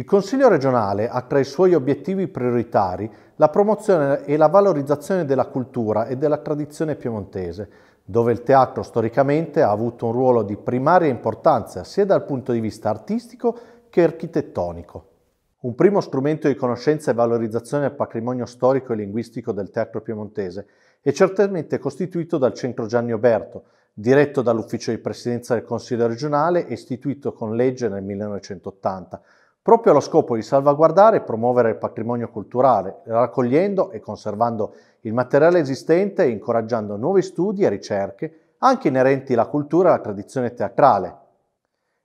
Il Consiglio regionale ha tra i suoi obiettivi prioritari la promozione e la valorizzazione della cultura e della tradizione piemontese, dove il teatro storicamente ha avuto un ruolo di primaria importanza sia dal punto di vista artistico che architettonico. Un primo strumento di conoscenza e valorizzazione del patrimonio storico e linguistico del teatro piemontese è certamente costituito dal Centro Gianni Oberto, diretto dall'Ufficio di Presidenza del Consiglio regionale e istituito con legge nel 1980, proprio allo scopo di salvaguardare e promuovere il patrimonio culturale, raccogliendo e conservando il materiale esistente e incoraggiando nuovi studi e ricerche anche inerenti alla cultura e alla tradizione teatrale.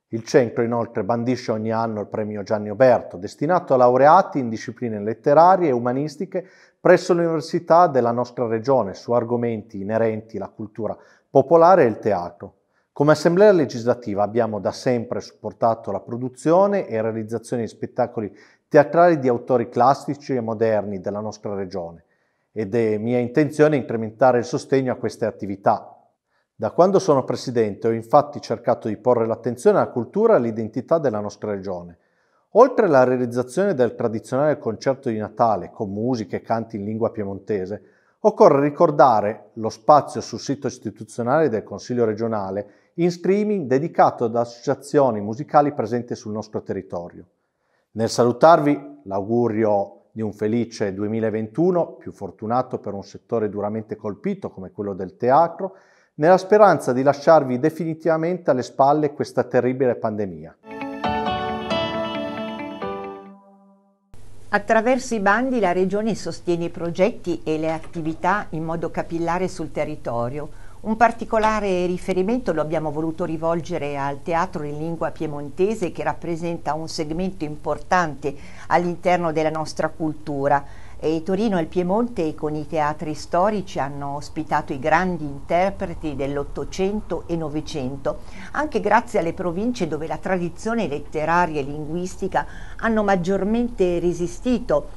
Il centro inoltre bandisce ogni anno il premio Gianni Oberto, destinato a laureati in discipline letterarie e umanistiche presso l'università della nostra regione su argomenti inerenti alla cultura popolare e il teatro. Come Assemblea legislativa abbiamo da sempre supportato la produzione e realizzazione di spettacoli teatrali di autori classici e moderni della nostra regione ed è mia intenzione incrementare il sostegno a queste attività. Da quando sono presidente ho infatti cercato di porre l'attenzione alla cultura e all'identità della nostra regione. Oltre alla realizzazione del tradizionale concerto di Natale con musica e canti in lingua piemontese, occorre ricordare lo spazio sul sito istituzionale del Consiglio regionale in streaming dedicato ad associazioni musicali presenti sul nostro territorio. Nel salutarvi l'augurio di un felice 2021, più fortunato per un settore duramente colpito come quello del teatro, nella speranza di lasciarvi definitivamente alle spalle questa terribile pandemia. Attraverso i bandi la Regione sostiene i progetti e le attività in modo capillare sul territorio un particolare riferimento lo abbiamo voluto rivolgere al teatro in lingua piemontese che rappresenta un segmento importante all'interno della nostra cultura. E Torino e il Piemonte con i teatri storici hanno ospitato i grandi interpreti dell'Ottocento e Novecento, anche grazie alle province dove la tradizione letteraria e linguistica hanno maggiormente resistito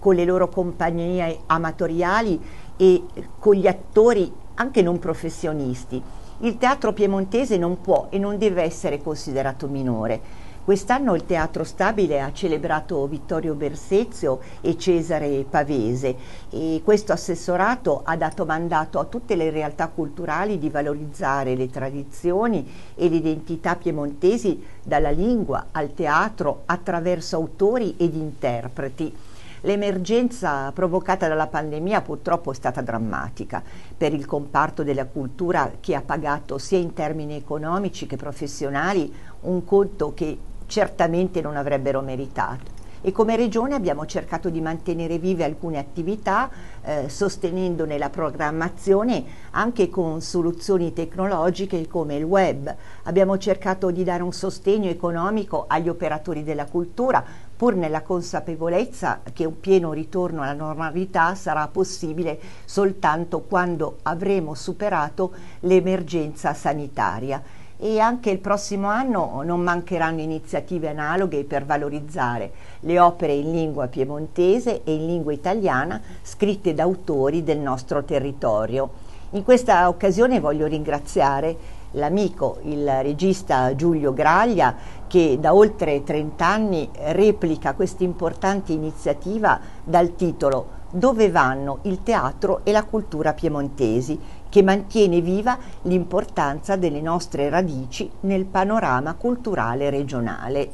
con le loro compagnie amatoriali e con gli attori anche non professionisti. Il teatro piemontese non può e non deve essere considerato minore. Quest'anno il Teatro Stabile ha celebrato Vittorio Bersezio e Cesare Pavese e questo assessorato ha dato mandato a tutte le realtà culturali di valorizzare le tradizioni e l'identità piemontesi dalla lingua al teatro attraverso autori ed interpreti. L'emergenza provocata dalla pandemia purtroppo è stata drammatica. Per il comparto della cultura che ha pagato sia in termini economici che professionali un conto che certamente non avrebbero meritato e come regione abbiamo cercato di mantenere vive alcune attività eh, sostenendone la programmazione anche con soluzioni tecnologiche come il web. Abbiamo cercato di dare un sostegno economico agli operatori della cultura pur nella consapevolezza che un pieno ritorno alla normalità sarà possibile soltanto quando avremo superato l'emergenza sanitaria. E anche il prossimo anno non mancheranno iniziative analoghe per valorizzare le opere in lingua piemontese e in lingua italiana scritte da autori del nostro territorio. In questa occasione voglio ringraziare l'amico, il regista Giulio Graglia, che da oltre 30 anni replica questa importante iniziativa dal titolo Dove vanno il teatro e la cultura piemontesi, che mantiene viva l'importanza delle nostre radici nel panorama culturale regionale.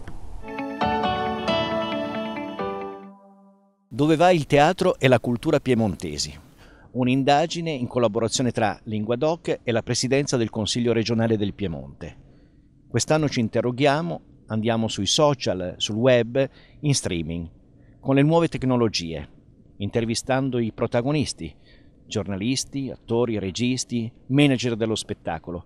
Dove va il teatro e la cultura piemontesi? un'indagine in collaborazione tra LinguaDoc e la Presidenza del Consiglio regionale del Piemonte. Quest'anno ci interroghiamo, andiamo sui social, sul web, in streaming, con le nuove tecnologie, intervistando i protagonisti, giornalisti, attori, registi, manager dello spettacolo,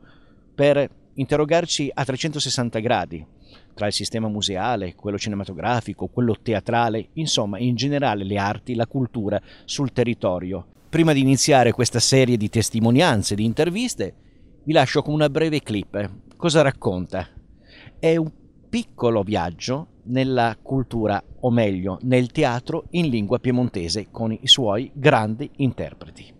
per interrogarci a 360 gradi, tra il sistema museale, quello cinematografico, quello teatrale, insomma in generale le arti, la cultura sul territorio, Prima di iniziare questa serie di testimonianze, di interviste, vi lascio con una breve clip. Cosa racconta? È un piccolo viaggio nella cultura, o meglio, nel teatro in lingua piemontese con i suoi grandi interpreti.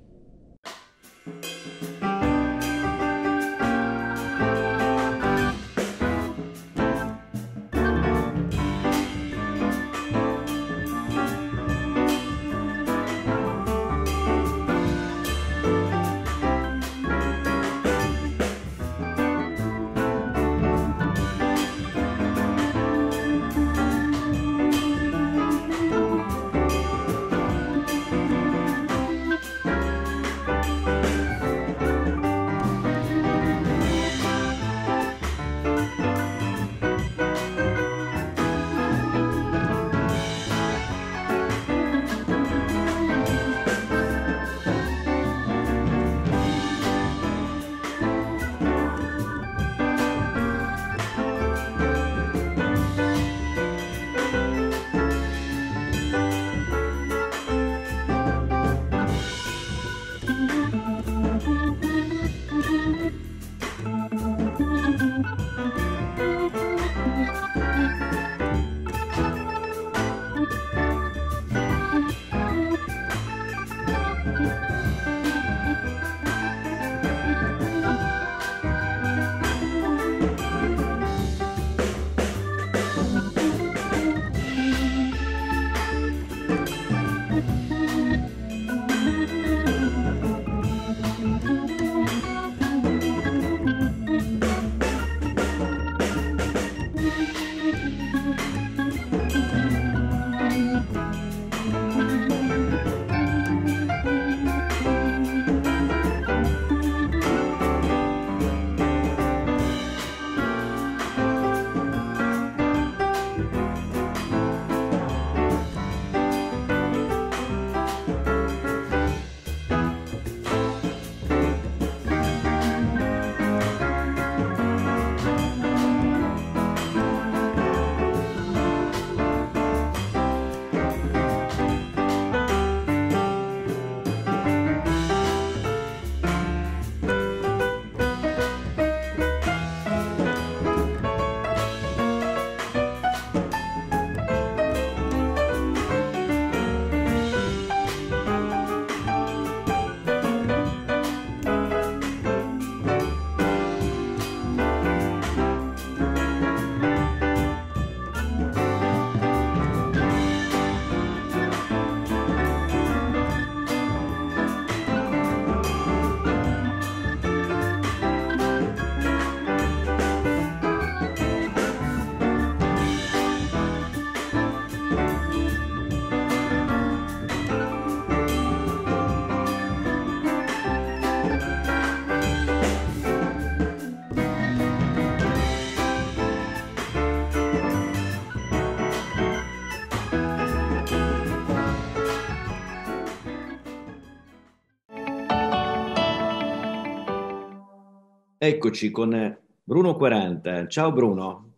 Eccoci con Bruno 40. Ciao Bruno.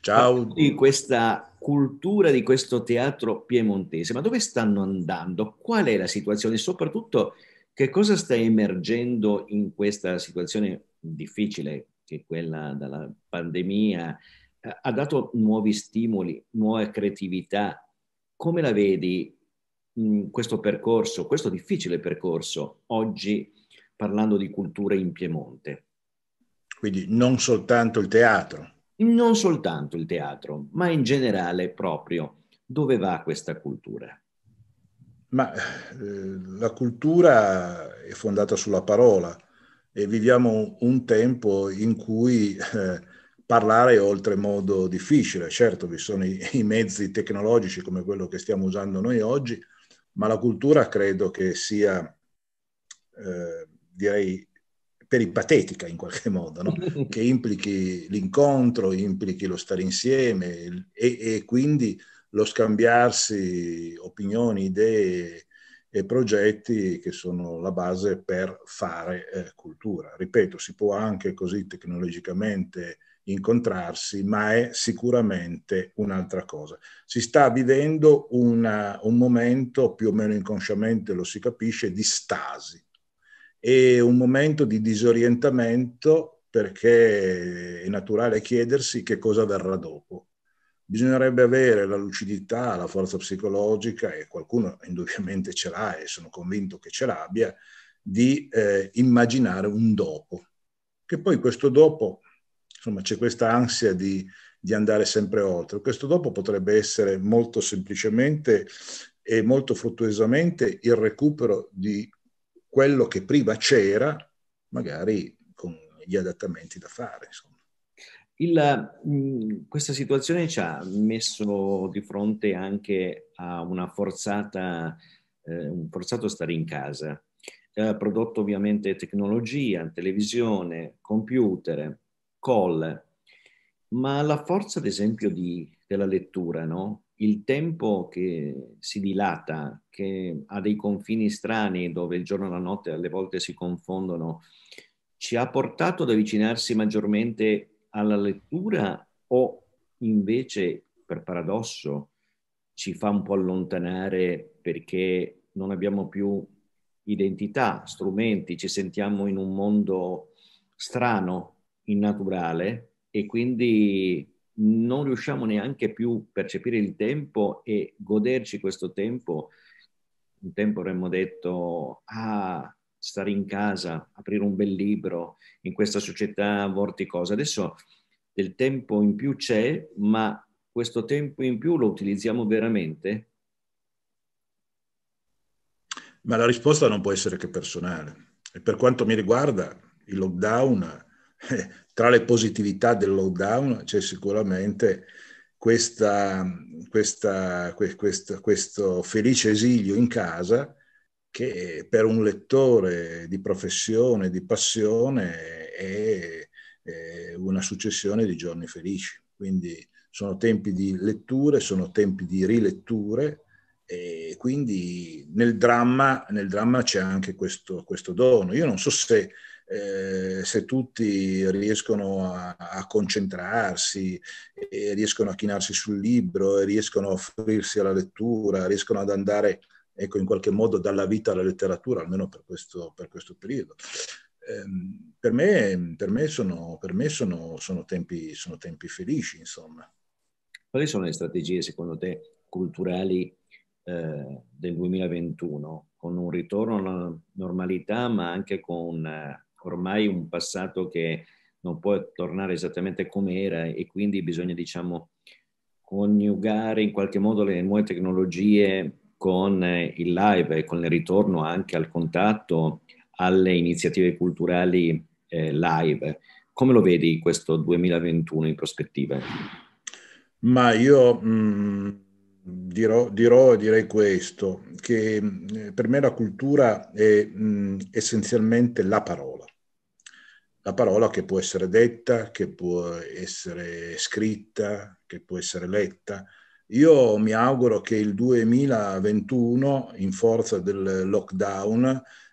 Ciao. Di questa cultura di questo teatro piemontese, ma dove stanno andando? Qual è la situazione? Soprattutto che cosa sta emergendo in questa situazione difficile che quella della pandemia ha dato nuovi stimoli, nuova creatività. Come la vedi mm, questo percorso, questo difficile percorso oggi parlando di cultura in Piemonte? Quindi non soltanto il teatro. Non soltanto il teatro, ma in generale proprio dove va questa cultura? Ma eh, la cultura è fondata sulla parola e viviamo un tempo in cui eh, parlare è oltremodo difficile. Certo, vi sono i, i, mezzi tecnologici come quello che stiamo usando noi oggi, ma la cultura credo che sia, eh, direi, peripatetica in qualche modo, no? che implichi l'incontro, implichi lo stare insieme e, e quindi lo scambiarsi opinioni, idee e progetti che sono la base per fare eh, cultura. Ripeto, si può anche così tecnologicamente incontrarsi, ma è sicuramente un'altra cosa. Si sta vivendo una, un momento, più o meno inconsciamente lo si capisce, di stasi e un momento di disorientamento perché è naturale chiedersi che cosa verrà dopo. Bisognerebbe avere la lucidità, la forza psicologica e qualcuno indubbiamente ce l'ha e sono convinto che ce l'abbia, di eh, immaginare un dopo. Che poi questo dopo, insomma, c'è questa ansia di, di andare sempre oltre. Questo dopo potrebbe essere molto semplicemente e molto fruttuosamente il recupero di quello che prima c'era, magari con gli adattamenti da fare. Il, mh, mm, questa situazione ci ha messo di fronte anche a una forzata, eh, un forzato stare in casa, eh, Ha prodotto ovviamente tecnologia, televisione, computer, call, ma la forza ad esempio di, della lettura, no? il tempo che si dilata, che ha dei confini strani dove il giorno e la notte alle volte si confondono, ci ha portato ad avvicinarsi maggiormente alla lettura o invece, per paradosso, ci fa un po' allontanare perché non abbiamo più identità, strumenti, ci sentiamo in un mondo strano, innaturale e quindi non riusciamo neanche più a percepire il tempo e goderci questo tempo. Un tempo avremmo detto, ah, stare in casa, aprire un bel libro, in questa società vorticosa. Adesso del tempo in più c'è, ma questo tempo in più lo utilizziamo veramente? Ma la risposta non può essere che personale. E per quanto mi riguarda, il lockdown eh, tra le positività del lockdown c'è sicuramente questa, questa, questo, questo felice esilio in casa che per un lettore di professione, di passione, è, una successione di giorni felici. Quindi sono tempi di letture, sono tempi di riletture e quindi nel dramma, nel dramma c'è anche questo, questo dono. Io non so se eh, se tutti riescono a, a concentrarsi, eh, riescono a chinarsi sul libro, riescono a offrirsi alla lettura, riescono ad andare ecco, in qualche modo dalla vita alla letteratura, almeno per questo, per questo periodo. Ehm, per, me, per me, sono, per me sono, sono, tempi, sono tempi felici, insomma. Quali sono le strategie, secondo te, culturali eh, del 2021, con un ritorno alla normalità, ma anche con eh, ormai un passato che non può tornare esattamente come era e quindi bisogna, diciamo, coniugare in qualche modo le nuove tecnologie con eh, il live e con il ritorno anche al contatto alle iniziative culturali eh, live. Come lo vedi questo 2021 in prospettiva? Ma io mh, mm, dirò, dirò, direi questo, che mm, per me la cultura è mh, mm, essenzialmente la parola la parola che può essere detta, che può essere scritta, che può essere letta. Io mi auguro che il 2021, in forza del lockdown,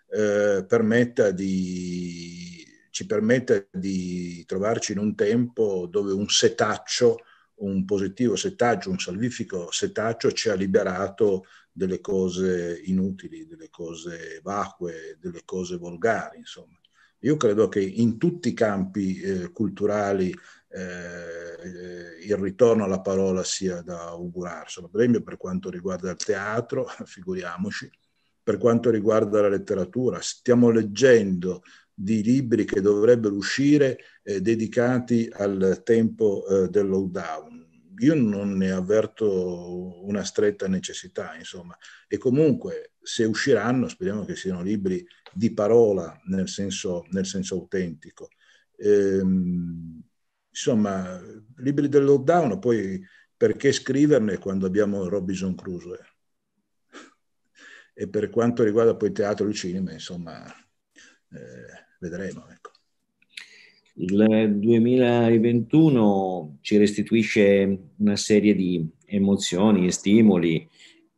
eh, permetta di, ci permetta di trovarci in un tempo dove un setaccio, un positivo setaccio, un salvifico setaccio ci ha liberato delle cose inutili, delle cose vacue, delle cose volgari, insomma. Io credo che in tutti i campi eh, culturali eh, il ritorno alla parola sia da augurarsi. Per esempio per quanto riguarda il teatro, figuriamoci, per quanto riguarda la letteratura, stiamo leggendo di libri che dovrebbero uscire eh, dedicati al tempo eh, del lockdown io non ne avverto una stretta necessità, insomma. E comunque, se usciranno, speriamo che siano libri di parola nel senso, nel senso autentico. Ehm, insomma, libri del lockdown, poi perché scriverne quando abbiamo Robinson Crusoe? e per quanto riguarda poi il teatro e il cinema, insomma, eh, vedremo. Ecco. Il 2021 ci restituisce una serie di emozioni e stimoli,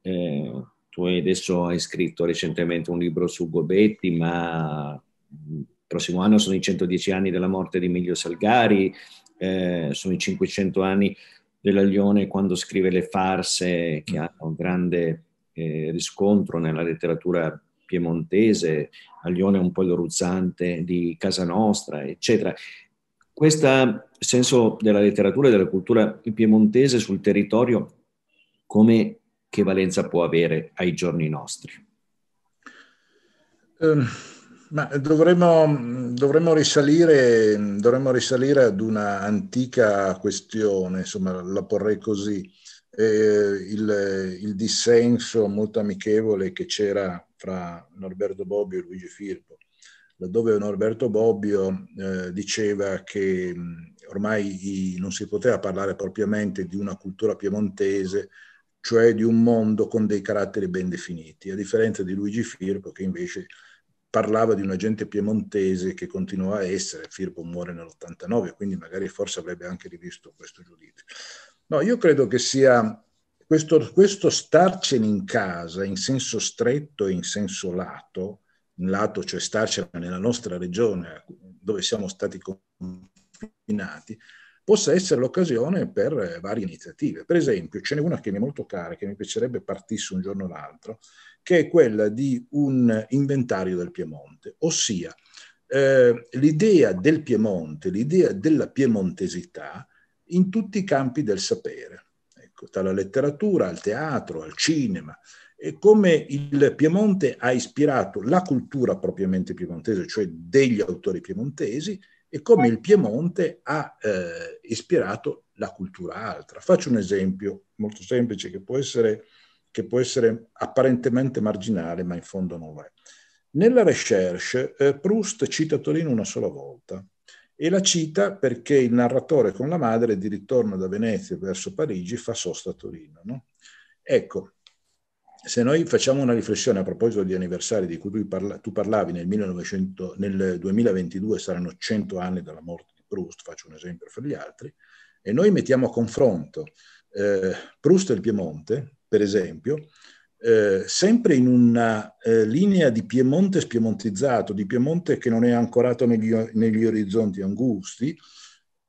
eh, tu adesso hai scritto recentemente un libro su Gobetti, ma il mm, prossimo anno sono i 110 anni della morte di Emilio Salgari, eh, sono i 500 anni della Lione quando scrive le farse che hanno un grande eh, riscontro nella letteratura piemontese, Aglione è un po' il ruzzante di Casa Nostra, eccetera. Questo senso della letteratura e della cultura piemontese sul territorio come che valenza può avere ai giorni nostri? Um, dovremmo, dovremmo, risalire, dovremmo, risalire, ad una antica questione, insomma la porrei così, eh, il, il, dissenso molto amichevole che c'era fra Norberto Bobbio e Luigi Firpo, laddove Norberto Bobbio eh, diceva che mm, ormai i, non si poteva parlare propriamente di una cultura piemontese, cioè di un mondo con dei caratteri ben definiti, a differenza di Luigi Firpo che invece parlava di una gente piemontese che continua a essere, Firpo muore nell'89, quindi magari forse avrebbe anche rivisto questo giudizio. No, io credo che sia questo, questo starcene in casa, in senso stretto e in senso lato, in lato cioè starcene nella nostra regione dove siamo stati confinati, possa essere l'occasione per eh, varie iniziative. Per esempio, ce n'è una che mi è molto cara, che mi piacerebbe partisse un giorno o l'altro, che è quella di un inventario del Piemonte, ossia eh, l'idea del Piemonte, l'idea della piemontesità in tutti i campi del sapere, ecco, dalla letteratura al teatro, al cinema, e come il Piemonte ha ispirato la cultura propriamente piemontese, cioè degli autori piemontesi, e come il Piemonte ha eh, ispirato la cultura altra. Faccio un esempio molto semplice che può, essere, che può essere apparentemente marginale, ma in fondo non lo è. Nella recherche eh, Proust cita Torino una sola volta e la cita perché il narratore con la madre di ritorno da Venezia verso Parigi fa sosta a Torino. No? Ecco, se noi facciamo una riflessione a proposito di anniversari di cui tu, parla, tu parlavi nel, 1900, nel 2022 saranno 100 anni dalla morte di Proust, faccio un esempio fra gli altri, e noi mettiamo a confronto eh, Proust e il Piemonte, per esempio, eh, sempre in una eh, linea di Piemonte spiemontizzato, di Piemonte che non è ancorato negli, negli orizzonti angusti,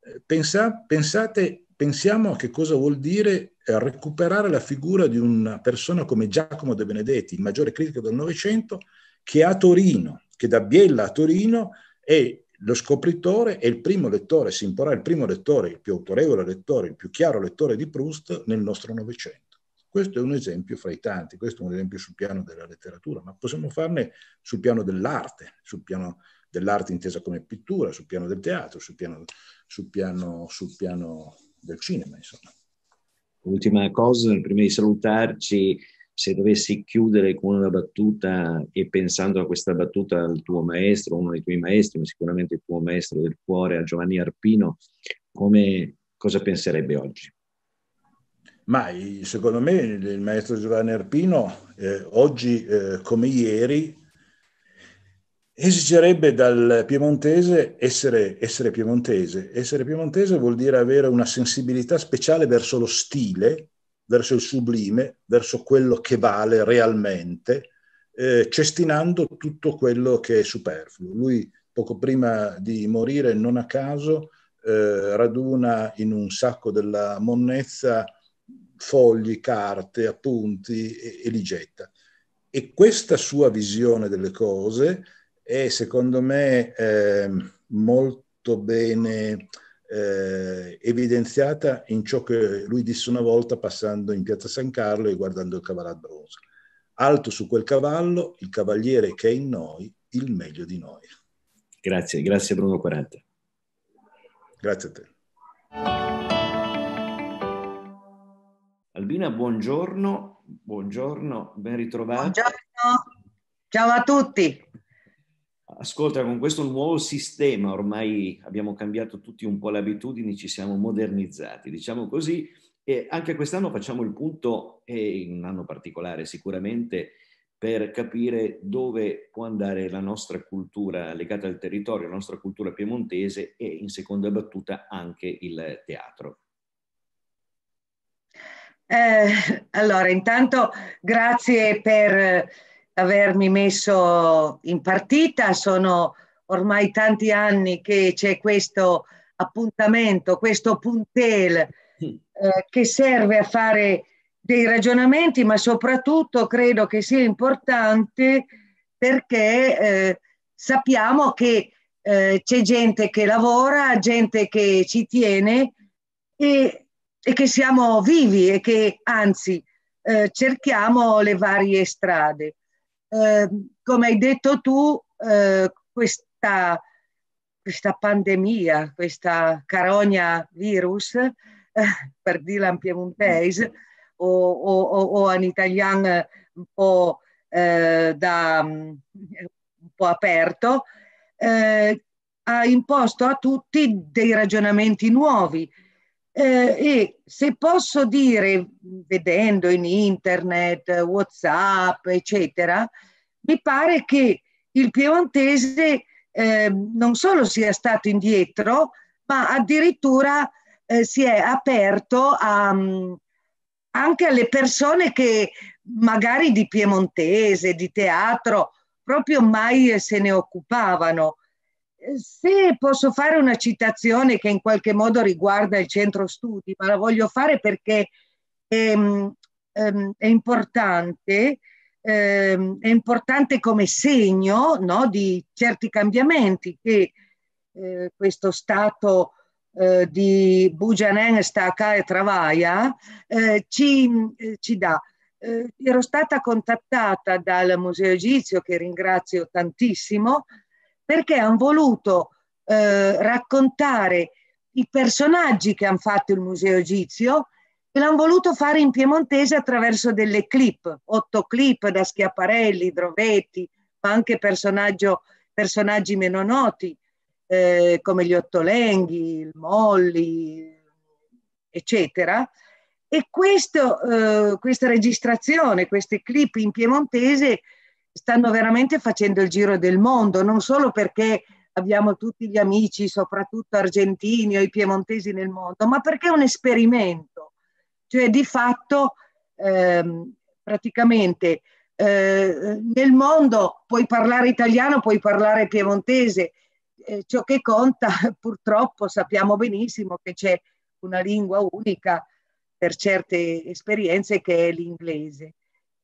eh, pensa, pensate, pensiamo a che cosa vuol dire eh, recuperare la figura di una persona come Giacomo De Benedetti, il maggiore critico del Novecento, che a Torino, che da Biella a Torino è lo scopritore e il primo lettore, si imporrà il primo lettore, il più autorevole lettore, il più chiaro lettore di Proust nel nostro Novecento. Questo è un esempio fra i tanti, questo è un esempio sul piano della letteratura, ma possiamo farne sul piano dell'arte, sul piano dell'arte intesa come pittura, sul piano del teatro, sul piano, sul piano, sul piano del cinema, insomma. Ultima cosa, prima di salutarci, se dovessi chiudere con una battuta e pensando a questa battuta al tuo maestro, uno dei tuoi maestri, ma sicuramente il tuo maestro del cuore, a Giovanni Arpino, come, cosa penserebbe oggi? Ma secondo me il maestro Giovanni Arpino eh, oggi eh, come ieri esigerebbe dal piemontese essere, essere, piemontese. Essere piemontese vuol dire avere una sensibilità speciale verso lo stile, verso il sublime, verso quello che vale realmente, eh, cestinando tutto quello che è superfluo. Lui, poco prima di morire, non a caso, eh, raduna in un sacco della monnezza fogli, carte, appunti e, e li getta. E questa sua visione delle cose è secondo me eh, molto bene eh, evidenziata in ciò che lui disse una volta passando in piazza San Carlo e guardando il cavallo bronzo. Alto su quel cavallo, il cavaliere che è in noi, il meglio di noi. Grazie, grazie Bruno 40. Grazie a te. Albina, buongiorno, buongiorno, ben ritrovata. Buongiorno, ciao a tutti. Ascolta, con questo nuovo sistema ormai abbiamo cambiato tutti un po' le abitudini, ci siamo modernizzati, diciamo così, e anche quest'anno facciamo il punto, e in un anno particolare sicuramente, per capire dove può andare la nostra cultura legata al territorio, la nostra cultura piemontese e in seconda battuta anche il teatro. Eh, allora, intanto grazie per avermi messo in partita. Sono ormai tanti anni che c'è questo appuntamento, questo puntel mm. eh, che serve a fare dei ragionamenti, ma soprattutto credo che sia importante perché eh, sappiamo che eh, c'è gente che lavora, gente che ci tiene e, e che siamo vivi e che anzi eh, cerchiamo le varie strade. Ehm, come hai detto tu, eh, questa, questa, pandemia, questa carogna virus, eh, per dirla in piemontese o, o, o, in italiano un po', eh, da, mm, un po aperto, eh, ha imposto a tutti dei ragionamenti nuovi, eh, e se posso dire, vedendo in internet, WhatsApp, eccetera, mi pare che il piemontese eh, non solo sia stato indietro, ma addirittura eh, si è aperto a, mm, anche alle persone che magari di piemontese, di teatro, proprio mai se ne occupavano se posso fare una citazione che in qualche modo riguarda il centro studi, ma la voglio fare perché è, ehm, ehm, è importante, ehm, è importante come segno no, di certi cambiamenti che eh, questo stato eh, di Bujaneng, Stacca e Travaia eh, ci, eh, ci, dà. Eh, ero stata contattata dal Museo Egizio, che ringrazio tantissimo, perché hanno voluto eh, raccontare i personaggi che hanno fatto il Museo Egizio e l'hanno voluto fare in piemontese attraverso delle clip, otto clip da Schiaparelli, Drovetti, ma anche personaggi meno noti eh, come gli Ottolenghi, il Molli, eccetera. E questo, eh, questa registrazione, queste clip in piemontese stanno veramente facendo il giro del mondo, non solo perché abbiamo tutti gli amici, soprattutto argentini o i piemontesi nel mondo, ma perché è un esperimento, cioè di fatto ehm, praticamente eh, nel mondo puoi parlare italiano, puoi parlare piemontese, eh, ciò che conta purtroppo sappiamo benissimo che c'è una lingua unica per certe esperienze che è l'inglese.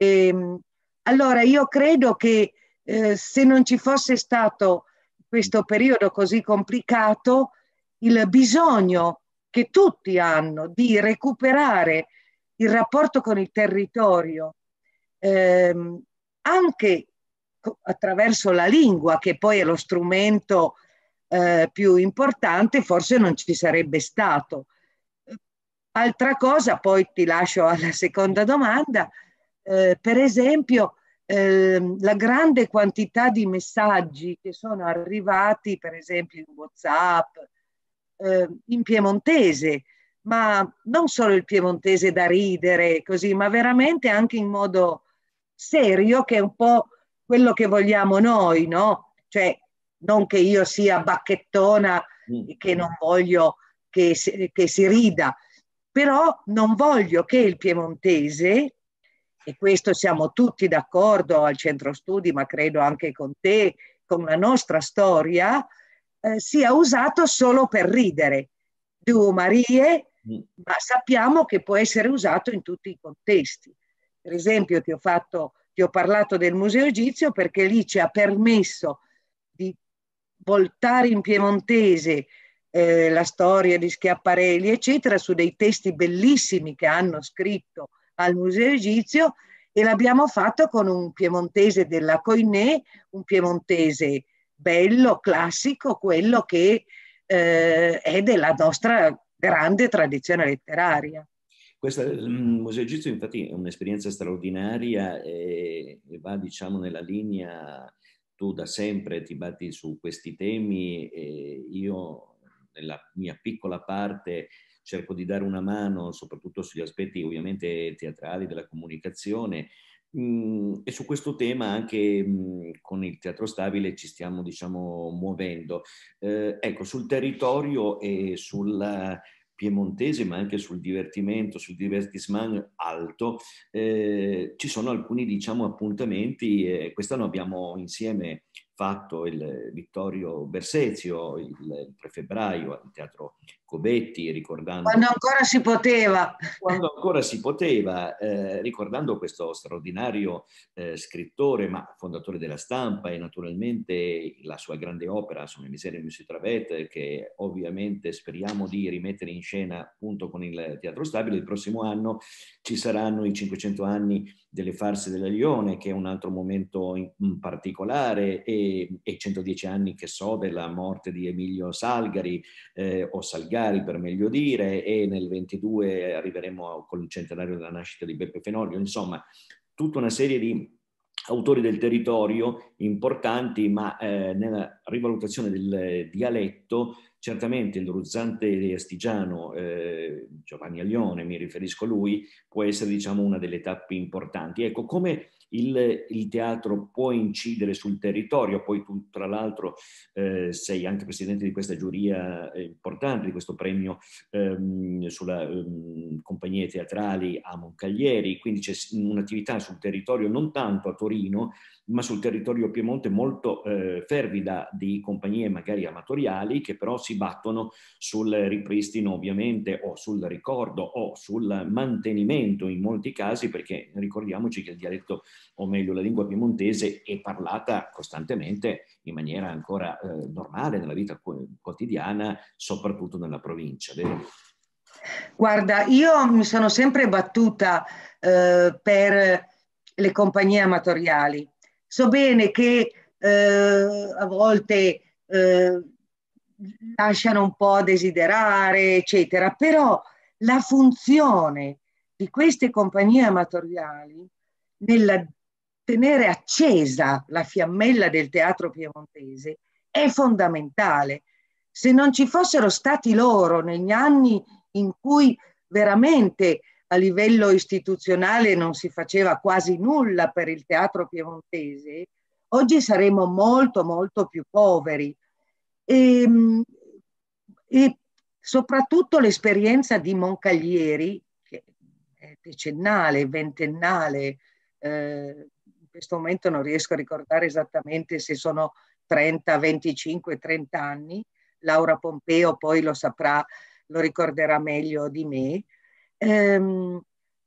E, ehm, allora io credo che eh, se non ci fosse stato questo periodo così complicato, il bisogno che tutti hanno di recuperare il rapporto con il territorio, ehm, anche attraverso la lingua, che poi è lo strumento eh, più importante, forse non ci sarebbe stato. Altra cosa, poi ti lascio alla seconda domanda, eh, per esempio, ehm, la grande quantità di messaggi che sono arrivati, per esempio, in WhatsApp, eh, in piemontese, ma non solo il piemontese da ridere, così, ma veramente anche in modo serio, che è un po' quello che vogliamo noi, no? Cioè, non che io sia bacchettona mm. e che non voglio che si, che si rida, però non voglio che il piemontese e questo siamo tutti d'accordo al centro studi, ma credo anche con te, con la nostra storia, eh, sia usato solo per ridere. Duo Marie, mm. ma sappiamo che può essere usato in tutti i contesti. Per esempio, ti ho, fatto, ti ho parlato del Museo Egizio perché lì ci ha permesso di voltare in piemontese eh, la storia di Schiaparelli, eccetera, su dei testi bellissimi che hanno scritto al Museo Egizio e l'abbiamo fatto con un piemontese della Coinè, un piemontese bello, classico, quello che eh, è della nostra grande tradizione letteraria. Questa, il Museo Egizio infatti è un'esperienza straordinaria e, e va diciamo nella linea, tu da sempre ti batti su questi temi e io nella mia piccola parte cerco di dare una mano soprattutto sugli aspetti ovviamente teatrali della comunicazione mm, e su questo tema anche mm, con il teatro stabile ci stiamo diciamo muovendo. Eh, ecco, sul territorio e sulla piemontese, ma anche sul divertimento, sul divertisman alto, eh, ci sono alcuni diciamo appuntamenti. Eh, quest'anno abbiamo insieme fatto il Vittorio Bersezio il, il 3 febbraio al Teatro Cobetti, ricordando... Quando ancora si poteva. Quando ancora si poteva, eh, ricordando questo straordinario eh, scrittore, ma fondatore della stampa e naturalmente la sua grande opera, sono le miserie di Monsieur Travette, che ovviamente speriamo di rimettere in scena appunto con il Teatro Stabile. Il prossimo anno ci saranno i 500 anni delle farse della Lione, che è un altro momento in, in particolare, e, e 110 anni, che so, della morte di Emilio Salgari eh, o Salgari centenari per meglio dire e nel 22 arriveremo con il centenario della nascita di Beppe Fenoglio, insomma tutta una serie di autori del territorio importanti, ma eh, nella rivalutazione del dialetto certamente il ruzzante astigiano eh, Giovanni Aglione, mi riferisco a lui, può essere diciamo, una delle tappe importanti. Ecco, come il, il teatro può incidere sul territorio, poi tu tra l'altro eh, sei anche presidente di questa giuria eh, importante, di questo premio ehm, sulla ehm, compagnie teatrali a Moncaglieri, quindi c'è un'attività sul territorio non tanto a Torino, ma sul territorio Piemonte molto eh, fervida di compagnie magari amatoriali che però si battono sul ripristino ovviamente o sul ricordo o sul mantenimento in molti casi perché ricordiamoci che il dialetto o meglio la lingua piemontese è parlata costantemente in maniera ancora eh, normale nella vita quotidiana soprattutto nella provincia. Vero? Guarda, io mi sono sempre battuta eh, per le compagnie amatoriali So bene che eh, a volte eh, lasciano un po' a desiderare, eccetera, però la funzione di queste compagnie amatoriali nel tenere accesa la fiammella del teatro piemontese è fondamentale. Se non ci fossero stati loro negli anni in cui veramente a livello istituzionale non si faceva quasi nulla per il teatro piemontese, oggi saremmo molto molto più poveri. E, ehm, e soprattutto l'esperienza di Moncaglieri, che è decennale, ventennale, eh, in questo momento non riesco a ricordare esattamente se sono 30, 25, 30 anni, Laura Pompeo poi lo saprà, lo ricorderà meglio di me, ehm,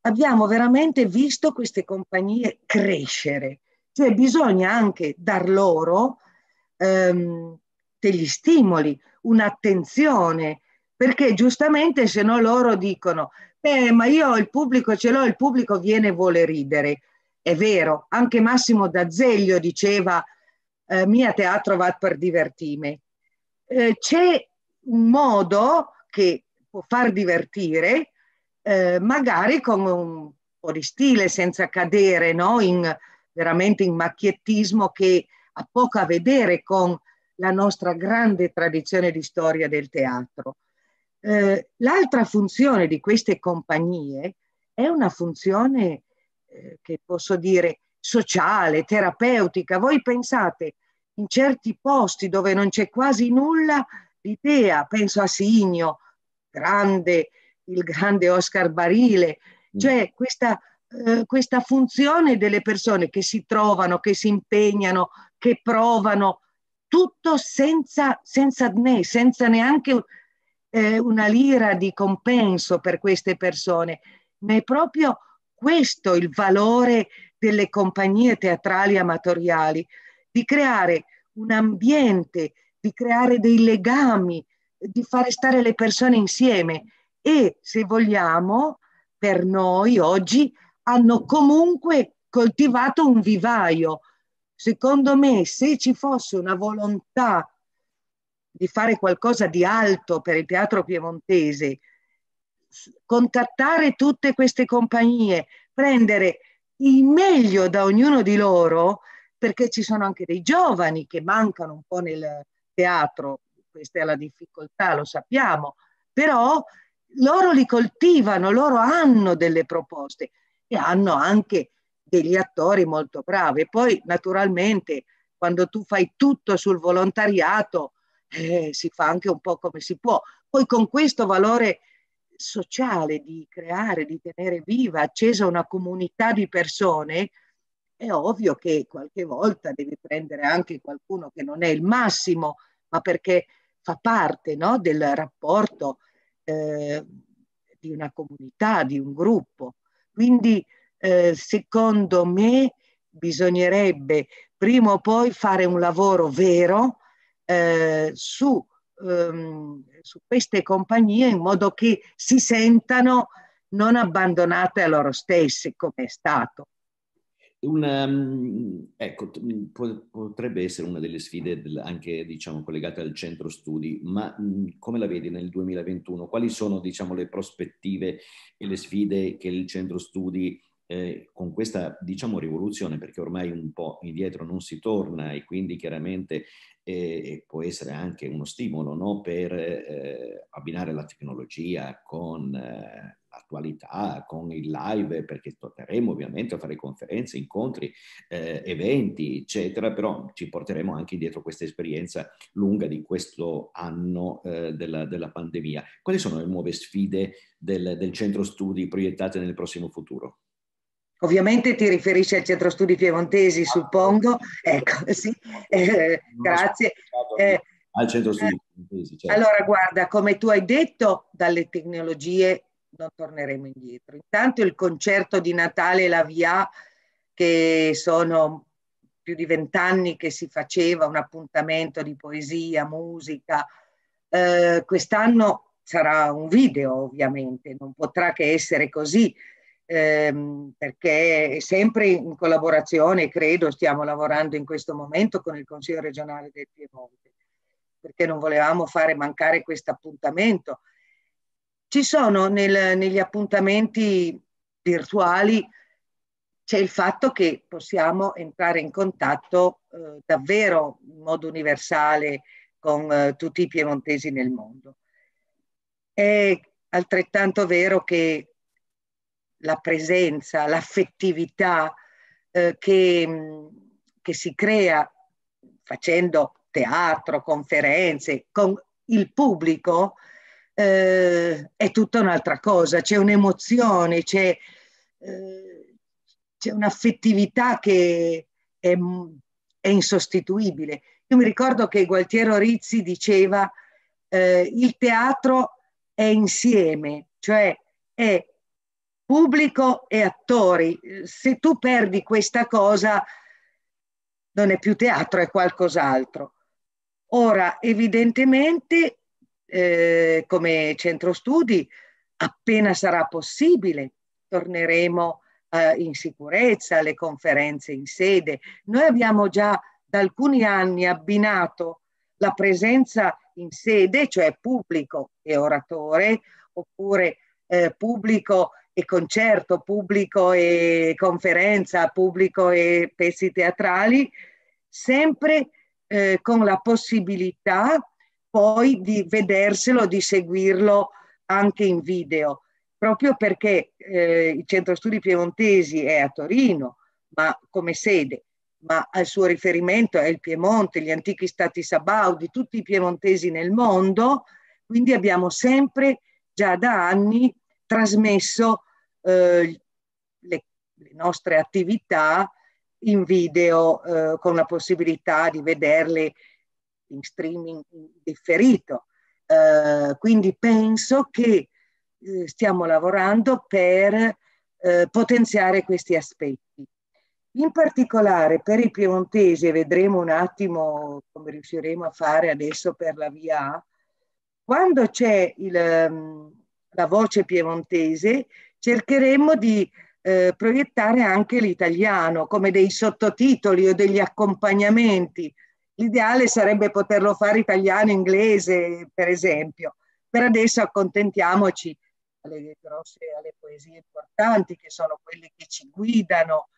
abbiamo veramente visto queste compagnie crescere, cioè bisogna anche dar loro ehm, degli stimoli, un'attenzione, perché giustamente se no loro dicono, beh ma io il pubblico ce l'ho, il pubblico viene e vuole ridere. È vero, anche Massimo D'Azeglio diceva, eh, mia teatro va per divertime. Eh, c'è un modo che può far divertire, eh, magari con un po' di stile, senza cadere no? in, veramente in macchiettismo che ha poco a vedere con la nostra grande tradizione di storia del teatro. Eh, l'altra funzione di queste compagnie è una funzione eh, che posso dire sociale, terapeutica. Voi pensate in certi posti dove non c'è quasi nulla l'idea, penso a Signo, grande il grande Oscar Barile, mm. cioè questa, eh, questa funzione delle persone che si trovano, che si impegnano, che provano, tutto senza, senza, né, senza neanche eh, una lira di compenso per queste persone, ma è proprio questo il valore delle compagnie teatrali amatoriali, di creare un ambiente, di creare dei legami, di fare stare le persone insieme e se vogliamo per noi oggi hanno comunque coltivato un vivaio. Secondo me se ci fosse una volontà di fare qualcosa di alto per il teatro piemontese, contattare tutte queste compagnie, prendere il meglio da ognuno di loro, perché ci sono anche dei giovani che mancano un po' nel teatro, questa è la difficoltà, lo sappiamo, però loro li coltivano, loro hanno delle proposte e hanno anche degli attori molto bravi. Poi naturalmente quando tu fai tutto sul volontariato eh, si fa anche un po' come si può. Poi con questo valore sociale di creare, di tenere viva, accesa una comunità di persone, è ovvio che qualche volta devi prendere anche qualcuno che non è il massimo, ma perché fa parte no, del rapporto eh, di una comunità, di un gruppo. Quindi eh, secondo me bisognerebbe prima o poi fare un lavoro vero eh, su, ehm, su, queste compagnie in modo che si sentano non abbandonate a loro stesse come è stato un, ehm, ecco, mhmm, potrebbe essere una delle sfide anche diciamo, collegate al centro studi, ma mhmm, come la vedi nel 2021? Quali sono diciamo, le prospettive e le sfide che il centro studi eh, con questa diciamo, rivoluzione, perché ormai un po' indietro non si torna e quindi chiaramente eh, può essere anche uno stimolo no? per eh, abbinare la tecnologia con eh, l'attualità, con il live, perché torneremo ovviamente a fare conferenze, incontri, eh, eventi, eccetera, però ci porteremo anche dietro questa esperienza lunga di questo anno eh, della, della, pandemia. Quali sono le nuove sfide del, del centro studi proiettate nel prossimo futuro? Ovviamente ti riferisci al centro studi piemontesi, suppongo. Ah, ecco, sì, eh, grazie. Eh, al centro studi eh, piemontesi. Certo. Allora, guarda, come tu hai detto, dalle tecnologie non torneremo indietro. Intanto il concerto di Natale la VIA, che sono più di vent'anni che si faceva un appuntamento di poesia, musica. Eh, quest'anno sarà un video, ovviamente, non potrà che essere così, ehm, perché sempre in collaborazione, credo, stiamo lavorando in questo momento con il Consiglio regionale del Piemonte, perché non volevamo fare mancare questo appuntamento ci sono nel, negli appuntamenti virtuali c'è il fatto che possiamo entrare in contatto eh, davvero in modo universale con eh, tutti i piemontesi nel mondo. È altrettanto vero che la presenza, l'affettività eh, che, mm, che si crea facendo teatro, conferenze, con il pubblico eh, è tutta un'altra cosa, c'è un'emozione, c'è, eh, c'è un'affettività che è, è, insostituibile. Io mi ricordo che Gualtiero Rizzi diceva eh, il teatro è insieme, cioè è pubblico e attori. Se tu perdi questa cosa non è più teatro, è qualcos'altro. Ora, evidentemente eh, come centro studi, appena sarà possibile, torneremo eh, in sicurezza alle conferenze in sede. Noi abbiamo già da alcuni anni abbinato la presenza in sede, cioè pubblico e oratore, oppure eh, pubblico e concerto, pubblico e conferenza, pubblico e pezzi teatrali, sempre eh, con la possibilità poi di vederselo, di seguirlo anche in video, proprio perché eh, il centro studi piemontesi è a Torino, ma come sede, ma al suo riferimento è il Piemonte, gli antichi stati sabaudi, tutti i piemontesi nel mondo, quindi abbiamo sempre già da anni trasmesso eh, le, le, nostre attività in video eh, con la possibilità di vederle in streaming differito. Eh, quindi penso che eh, stiamo lavorando per eh, potenziare questi aspetti. In particolare per il piemontese, vedremo un attimo come riusciremo a fare adesso per la VIA, quando c'è il, ehm, la voce piemontese cercheremo di eh, proiettare anche l'italiano come dei sottotitoli o degli accompagnamenti L'ideale sarebbe poterlo fare italiano-inglese, per esempio. Per adesso accontentiamoci alle grosse, alle poesie importanti, che sono quelle che ci guidano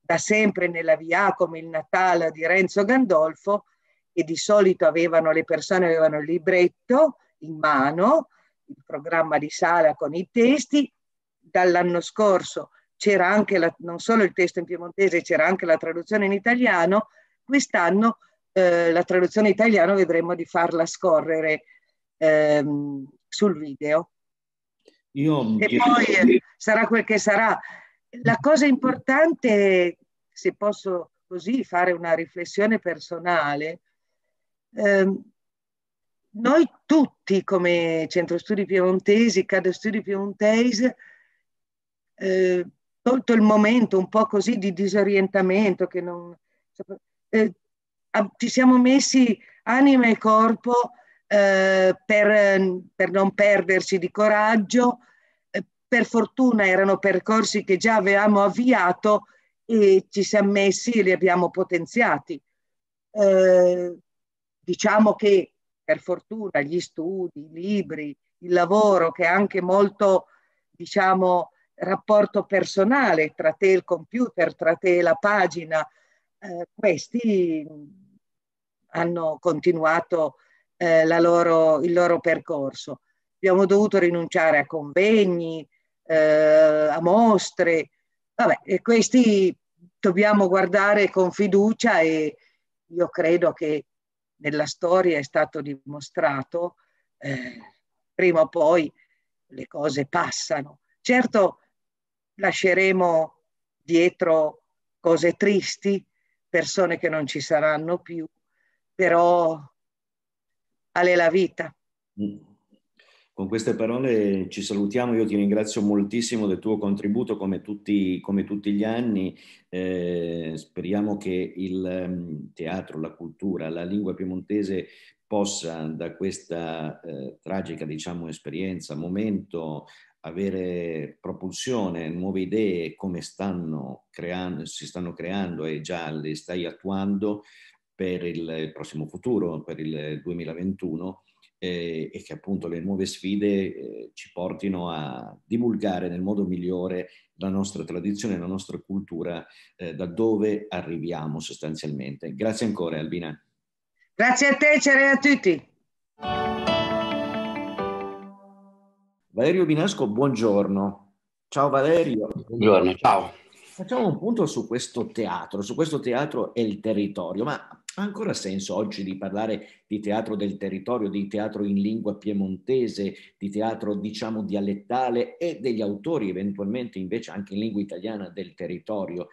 da sempre nella via, come il Natale di Renzo Gandolfo, che di solito avevano, le persone avevano il libretto in mano, il programma di sala con i testi. Dall'anno scorso c'era anche la, non solo il testo in piemontese, c'era anche la traduzione in italiano. Quest'anno eh, la traduzione italiana vedremo di farla scorrere ehm, sul video. Io... E poi eh, sarà quel che sarà. La cosa importante, se posso così fare una riflessione personale, ehm, noi tutti come Centro Studi Piemontesi, Cade Studi Piemontese, eh, tolto il momento un po' così di disorientamento, che non, eh, ci siamo messi anima e corpo eh, per, per, non perderci di coraggio. Eh, per fortuna erano percorsi che già avevamo avviato e ci siamo messi e li abbiamo potenziati. Eh, diciamo che per fortuna gli studi, i libri, il lavoro che è anche molto, diciamo, rapporto personale tra te e il computer, tra te e la pagina, eh, questi hanno continuato eh, loro, il loro percorso. Abbiamo dovuto rinunciare a convegni, eh, a mostre, vabbè, e questi dobbiamo guardare con fiducia e io credo che nella storia è stato dimostrato, eh, prima o poi le cose passano. Certo lasceremo dietro cose tristi, persone che non ci saranno più, però Ale la vita. Mm. Con queste parole ci salutiamo, io ti ringrazio moltissimo del tuo contributo come tutti, come tutti gli anni, eh, speriamo che il mm, teatro, la cultura, la lingua piemontese possa da questa eh, tragica diciamo, esperienza, momento, avere propulsione, nuove idee come stanno creando, si stanno creando e già le stai attuando per il prossimo futuro, per il 2021 eh, e che appunto le nuove sfide eh, ci portino a divulgare nel modo migliore la nostra tradizione, la nostra cultura, eh, da dove arriviamo sostanzialmente. Grazie ancora Albina. Grazie a te, ciao a tutti. Valerio Binasco, buongiorno. Ciao Valerio. Buongiorno, ciao. Facciamo un punto su questo teatro, su questo teatro e il territorio, ma ha ancora senso oggi di parlare di teatro del territorio, di teatro in lingua piemontese, di teatro diciamo dialettale e degli autori eventualmente invece anche in lingua italiana del territorio?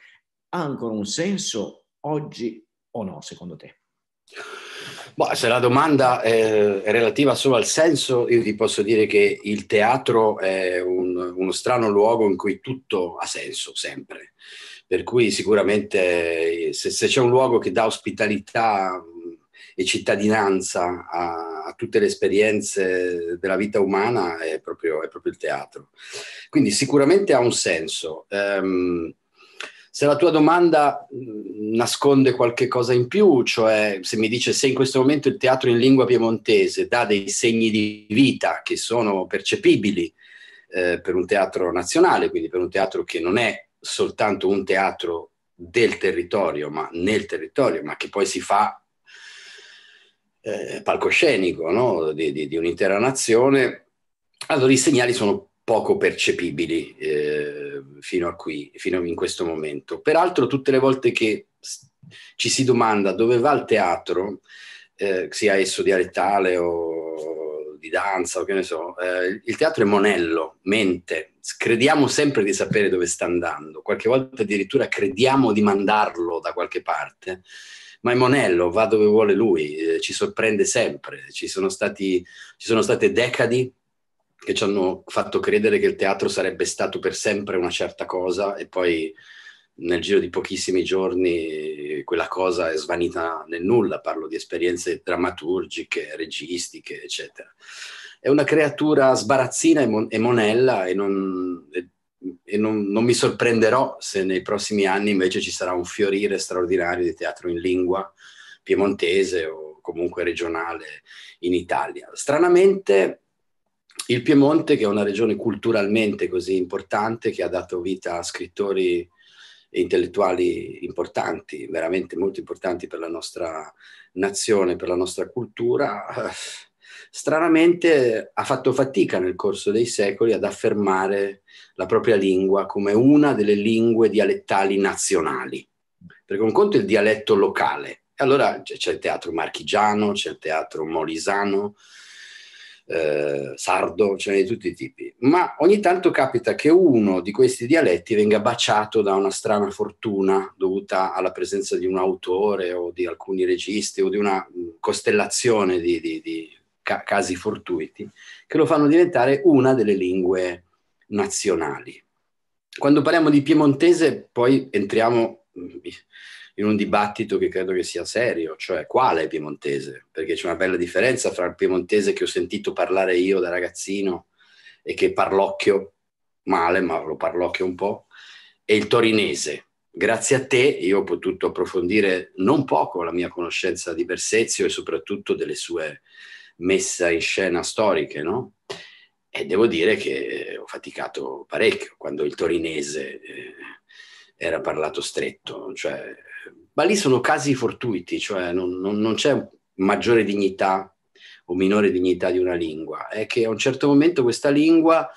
Ha ancora un senso oggi o no secondo te? Boh, se la domanda è relativa solo al senso, io ti posso dire che il teatro è un, uno strano luogo in cui tutto ha senso, sempre. Per cui sicuramente se, se c'è un luogo che dà ospitalità e cittadinanza a, a, tutte le esperienze della vita umana è proprio, è proprio il teatro. Quindi sicuramente ha un senso. Um, se la tua domanda nasconde qualche cosa in più, cioè se mi dice se in questo momento il teatro in lingua piemontese dà dei segni di vita che sono percepibili eh, per un teatro nazionale, quindi per un teatro che non è soltanto un teatro del territorio, ma nel territorio, ma che poi si fa eh, palcoscenico no? di, di, di, un'intera nazione, allora i segnali sono poco percepibili eh, fino a qui, fino in questo momento. Peraltro tutte le volte che ci si domanda dove va il teatro, eh, sia esso dialettale o di danza o che ne so, eh, il teatro è monello, mente, crediamo sempre di sapere dove sta andando, qualche volta addirittura crediamo di mandarlo da qualche parte, ma è monello, va dove vuole lui, eh, ci sorprende sempre, ci sono, stati, ci sono state decadi che ci hanno fatto credere che il teatro sarebbe stato per sempre una certa cosa e poi nel giro di pochissimi giorni quella cosa è svanita nel nulla, parlo di esperienze drammaturgiche, registiche, eccetera. È una creatura sbarazzina e, mon- e monella e, non, e, e non, non mi sorprenderò se nei prossimi anni invece ci sarà un fiorire straordinario di teatro in lingua piemontese o comunque regionale in Italia. Stranamente il Piemonte, che è una regione culturalmente così importante, che ha dato vita a scrittori intellettuali importanti, veramente molto importanti per la nostra nazione, per la nostra cultura, eh, stranamente ha fatto fatica nel corso dei secoli ad affermare la propria lingua come una delle lingue dialettali nazionali. Perché un conto è il dialetto locale, allora c'è il teatro marchigiano, c'è il teatro molisano, eh, sardo, ce n'è cioè di tutti i tipi, ma ogni tanto capita che uno di questi dialetti venga baciato da una strana fortuna dovuta alla presenza di un autore o di alcuni registi o di una mm, costellazione di, di, di ca- casi fortuiti che lo fanno diventare una delle lingue nazionali. Quando parliamo di piemontese poi entriamo mm, in un dibattito che credo che sia serio, cioè quale piemontese? Perché c'è una bella differenza fra il piemontese che ho sentito parlare io da ragazzino e che parlocchio male, ma lo parlocchio un po', e il torinese. Grazie a te io ho potuto approfondire non poco la mia conoscenza di Bersezio e soprattutto delle sue messe in scena storiche, no? E devo dire che ho faticato parecchio quando il torinese eh, era parlato stretto, cioè ma lì sono casi fortuiti, cioè non, non, non c'è maggiore dignità o minore dignità di una lingua, è che a un certo momento questa lingua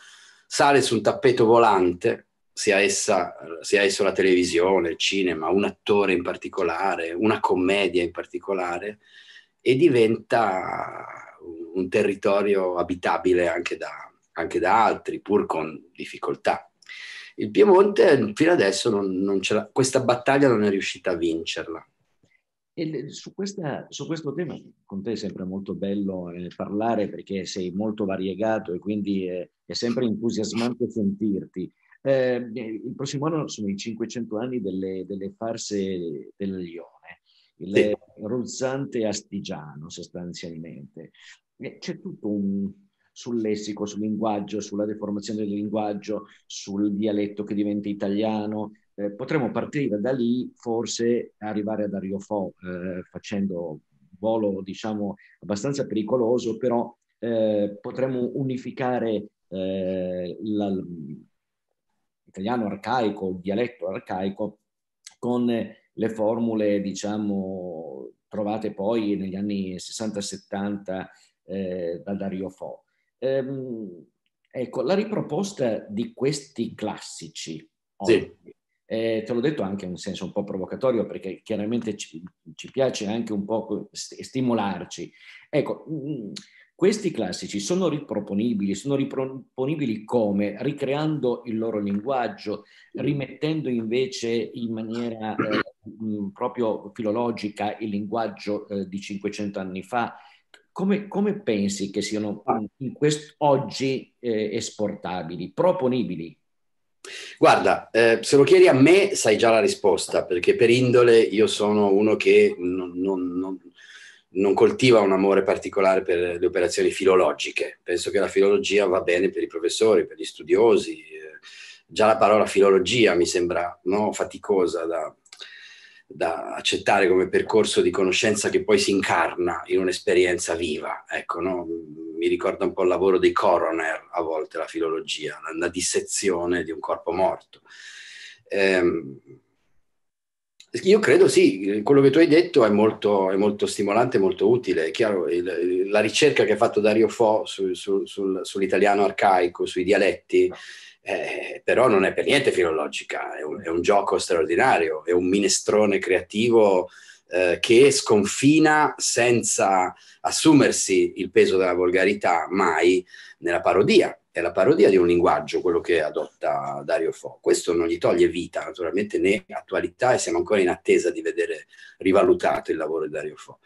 sale su un tappeto volante, sia, essa, sia esso la televisione, il cinema, un attore in particolare, una commedia in particolare, e diventa un territorio abitabile anche da, anche da altri, pur con difficoltà. Il Piemonte fino adesso non, non questa battaglia non è riuscita a vincerla. E su, questa, su, questo tema con te è sempre molto bello eh, parlare perché sei molto variegato e quindi eh, è sempre entusiasmante sentirti. Eh, eh, il prossimo anno sono i 500 anni delle, delle farse del Lione, il sì. ruzzante astigiano sostanzialmente. Eh, c'è tutto un, sul lessico, sul linguaggio, sulla deformazione del linguaggio, sul dialetto che diventa italiano. Eh, potremmo partire da lì, forse arrivare ad Ariofò eh, facendo un volo, diciamo, abbastanza pericoloso, però eh, potremmo unificare eh, l'italiano arcaico, il dialetto arcaico, con le formule, diciamo, trovate poi negli anni 60-70 eh, da Dario Fo. Ehm, ecco, la riproposta di questi classici, oggi, sì. eh, te l'ho detto anche in un senso un po' provocatorio perché chiaramente ci, ci piace anche un po' st- stimolarci. Ecco, mh, mm, questi classici sono riproponibili, sono riproponibili come? Ricreando il loro linguaggio, rimettendo invece in maniera eh, mm, proprio filologica il linguaggio eh, di 500 anni fa, come, come pensi che siano ah. quest- oggi eh, esportabili, proponibili? Guarda, eh, se lo chiedi a me sai già la risposta, perché per indole io sono uno che non, non, non, non, coltiva un amore particolare per le operazioni filologiche. Penso che la filologia va bene per i professori, per gli studiosi. Eh, già la parola filologia mi sembra no, faticosa da, da accettare come percorso di conoscenza che poi si incarna in un'esperienza viva. Ecco, no? Mi ricorda un po' il lavoro dei coroner a volte, la filologia, la, dissezione di un corpo morto. Ehm, io credo sì, quello che tu hai detto è molto, è molto stimolante, molto utile. È chiaro, il, la ricerca che ha fatto Dario Fo su, su, sul, sull'italiano arcaico, sui dialetti, eh, però non è per niente filologica, è un, è un gioco straordinario, è un minestrone creativo eh, che sconfina senza assumersi il peso della volgarità mai nella parodia. È la parodia di un linguaggio, quello che adotta Dario Fo. Questo non gli toglie vita, naturalmente, né attualità e siamo ancora in attesa di vedere rivalutato il lavoro di Dario Fo.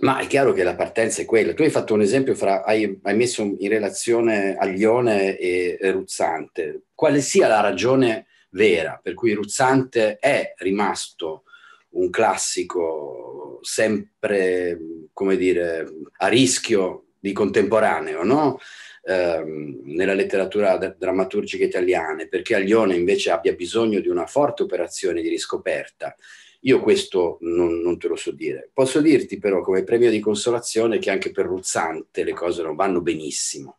Ma è chiaro che la partenza è quella. Tu hai fatto un esempio, fra, hai, hai messo in relazione Aglione e, Ruzzante. Quale sia la ragione vera per cui Ruzzante è rimasto un classico sempre, come dire, a rischio di contemporaneo, no? Ehm, nella letteratura drammaturgica italiana, perché Aglione invece abbia bisogno di una forte operazione di riscoperta io questo non, non, te lo so dire. Posso dirti però come premio di consolazione che anche per Ruzzante le cose non vanno benissimo.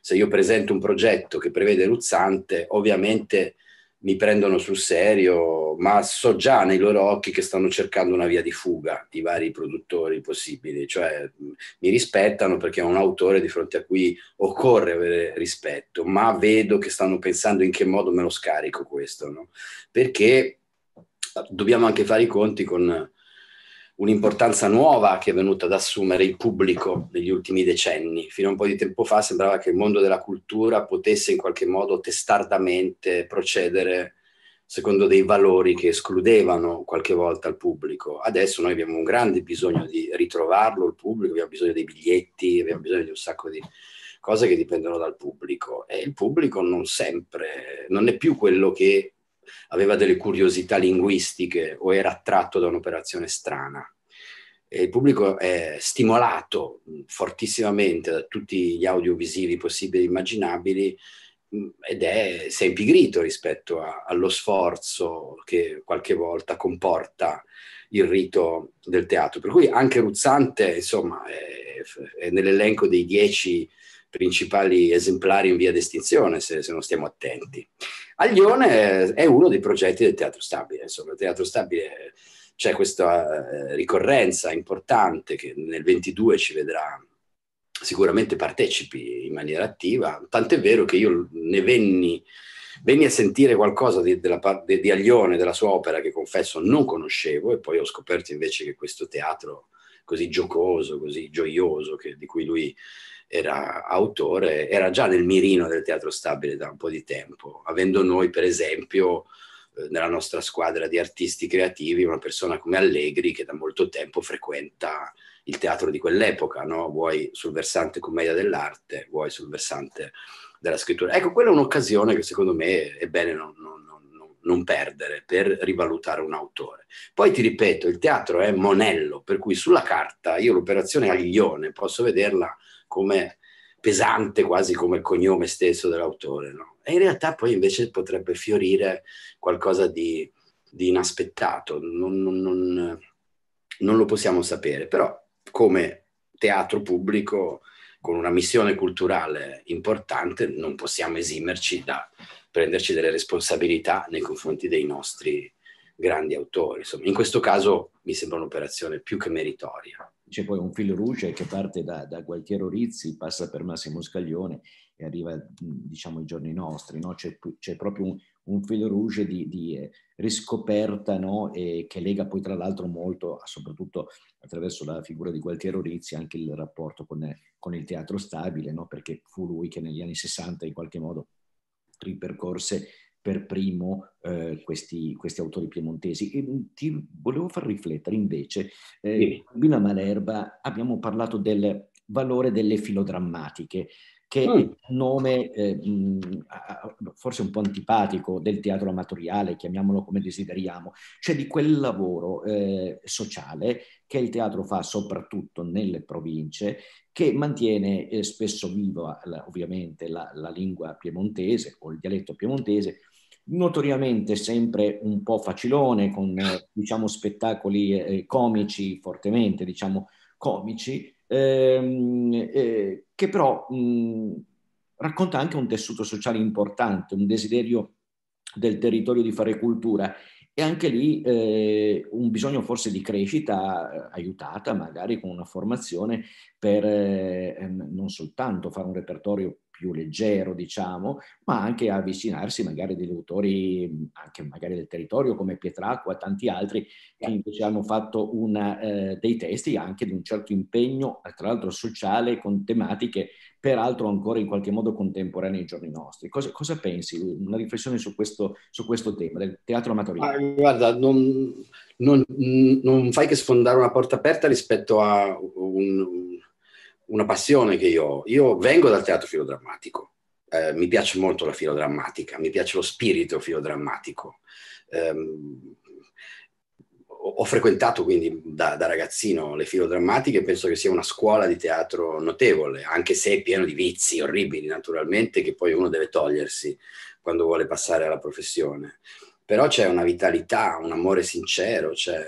Se io presento un progetto che prevede Ruzzante, ovviamente mi prendono sul serio, ma so già nei loro occhi che stanno cercando una via di fuga i vari produttori possibili, cioè mm, mi rispettano perché è un autore di fronte a cui occorre avere rispetto, ma vedo che stanno pensando in che modo me lo scarico questo, no? Perché dobbiamo anche fare i conti con un'importanza nuova che è venuta ad assumere il pubblico negli ultimi decenni. Fino a un po' di tempo fa sembrava che il mondo della cultura potesse in qualche modo testardamente procedere secondo dei valori che escludevano qualche volta il pubblico. Adesso noi abbiamo un grande bisogno di ritrovarlo, il pubblico, abbiamo bisogno dei biglietti, abbiamo bisogno di un sacco di cose che dipendono dal pubblico e il pubblico non sempre, non è più quello che aveva delle curiosità linguistiche o era attratto da un'operazione strana. E il pubblico è stimolato fortissimamente da tutti gli audiovisivi possibili e immaginabili ed è, impigrito rispetto a, allo sforzo che qualche volta comporta il rito del teatro. Per cui anche Ruzzante, insomma, è, è nell'elenco dei dieci principali esemplari in via d'estinzione, se, se non stiamo attenti. Aglione è uno dei progetti del Teatro Stabile, insomma, il Teatro Stabile c'è questa eh, ricorrenza importante che nel 22 ci vedrà sicuramente partecipi in maniera attiva, tant'è vero che io ne venni, venni a sentire qualcosa di, della, di, di, Aglione, della sua opera che confesso non conoscevo e poi ho scoperto invece che questo teatro così giocoso, così gioioso, che, di cui lui era autore, era già nel mirino del teatro stabile da un po' di tempo, avendo noi per esempio eh, nella nostra squadra di artisti creativi una persona come Allegri che da molto tempo frequenta il teatro di quell'epoca, no? vuoi sul versante commedia dell'arte, vuoi sul versante della scrittura. Ecco, quella è un'occasione che secondo me è bene non, non, non, non perdere per rivalutare un autore. Poi ti ripeto, il teatro è monello, per cui sulla carta io l'operazione Aglione posso vederla come pesante quasi come il cognome stesso dell'autore. No? E in realtà poi invece potrebbe fiorire qualcosa di, di inaspettato, non, non, non, non, lo possiamo sapere, però come teatro pubblico con una missione culturale importante non possiamo esimerci da prenderci delle responsabilità nei confronti dei nostri grandi autori. Insomma, in questo caso mi sembra un'operazione più che meritoria c'è poi un filo rouge che parte da, da, Gualtiero Rizzi, passa per Massimo Scaglione e arriva diciamo ai giorni nostri, no? c'è, c'è, proprio un, un filo rouge di, di eh, riscoperta no? che lega poi tra l'altro molto, soprattutto attraverso la figura di Gualtiero Rizzi, anche il rapporto con, con il teatro stabile, no? perché fu lui che negli anni 60 in qualche modo ripercorse per primo eh, questi, questi, autori piemontesi. E mm, ti volevo far riflettere invece, eh, sì. Malerba abbiamo parlato del valore delle filodrammatiche, che è mm. un nome eh, mm, forse un po' antipatico del teatro amatoriale, chiamiamolo come desideriamo, cioè di quel lavoro eh, sociale che il teatro fa soprattutto nelle province, che mantiene eh, spesso viva ovviamente la, la, lingua piemontese o il dialetto piemontese, notoriamente sempre un po' facilone, con eh, diciamo, spettacoli eh, eh, comici, fortemente diciamo, comici, ehm, eh, che però mh, mm, racconta anche un tessuto sociale importante, un desiderio del territorio di fare cultura e anche lì eh, un bisogno forse di crescita eh, aiutata magari con una formazione per eh, non soltanto fare un repertorio più leggero, diciamo, ma anche avvicinarsi magari a degli autori, anche magari del territorio come Pietracqua e tanti altri, che invece hanno fatto una, eh, dei testi anche di un certo impegno, eh, tra l'altro sociale, con tematiche peraltro ancora in qualche modo contemporanee ai giorni nostri. Cosa, cosa pensi? Una riflessione su questo, su questo tema del teatro amatoriale? Ah, guarda, non, non, non, fai che sfondare una porta aperta rispetto a un, un una passione che io ho. Io vengo dal teatro filodrammatico, eh, mi piace molto la filodrammatica, mi piace lo spirito filodrammatico. Eh, ho frequentato quindi da, da, ragazzino le filodrammatiche e penso che sia una scuola di teatro notevole, anche se è pieno di vizi orribili naturalmente che poi uno deve togliersi quando vuole passare alla professione. Però c'è una vitalità, un amore sincero, c'è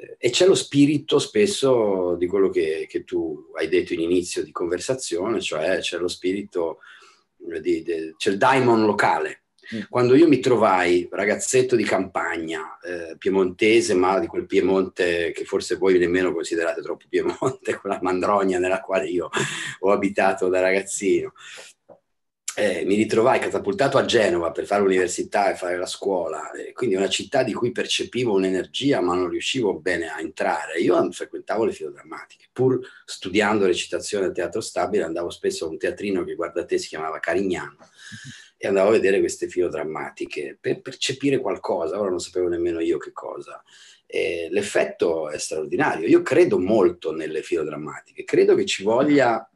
eh, e c'è lo spirito spesso di quello che, che, tu hai detto in inizio di conversazione, cioè c'è lo spirito, eh, di, de, c'è il daimon locale. Mm. Quando io mi trovai ragazzetto di campagna eh, piemontese, ma di quel Piemonte che forse voi nemmeno considerate troppo Piemonte, quella mandrogna nella quale io ho abitato da ragazzino, eh, mi ritrovai catapultato a Genova per fare l'università e fare la scuola, eh, quindi una città di cui percepivo un'energia ma non riuscivo bene a entrare. Io frequentavo le filodrammatiche, pur studiando recitazione al teatro stabile andavo spesso a un teatrino che guarda te si chiamava Carignano e andavo a vedere queste filodrammatiche per percepire qualcosa, ora non sapevo nemmeno io che cosa. Eh, l'effetto è straordinario, io credo molto nelle filodrammatiche, credo che ci voglia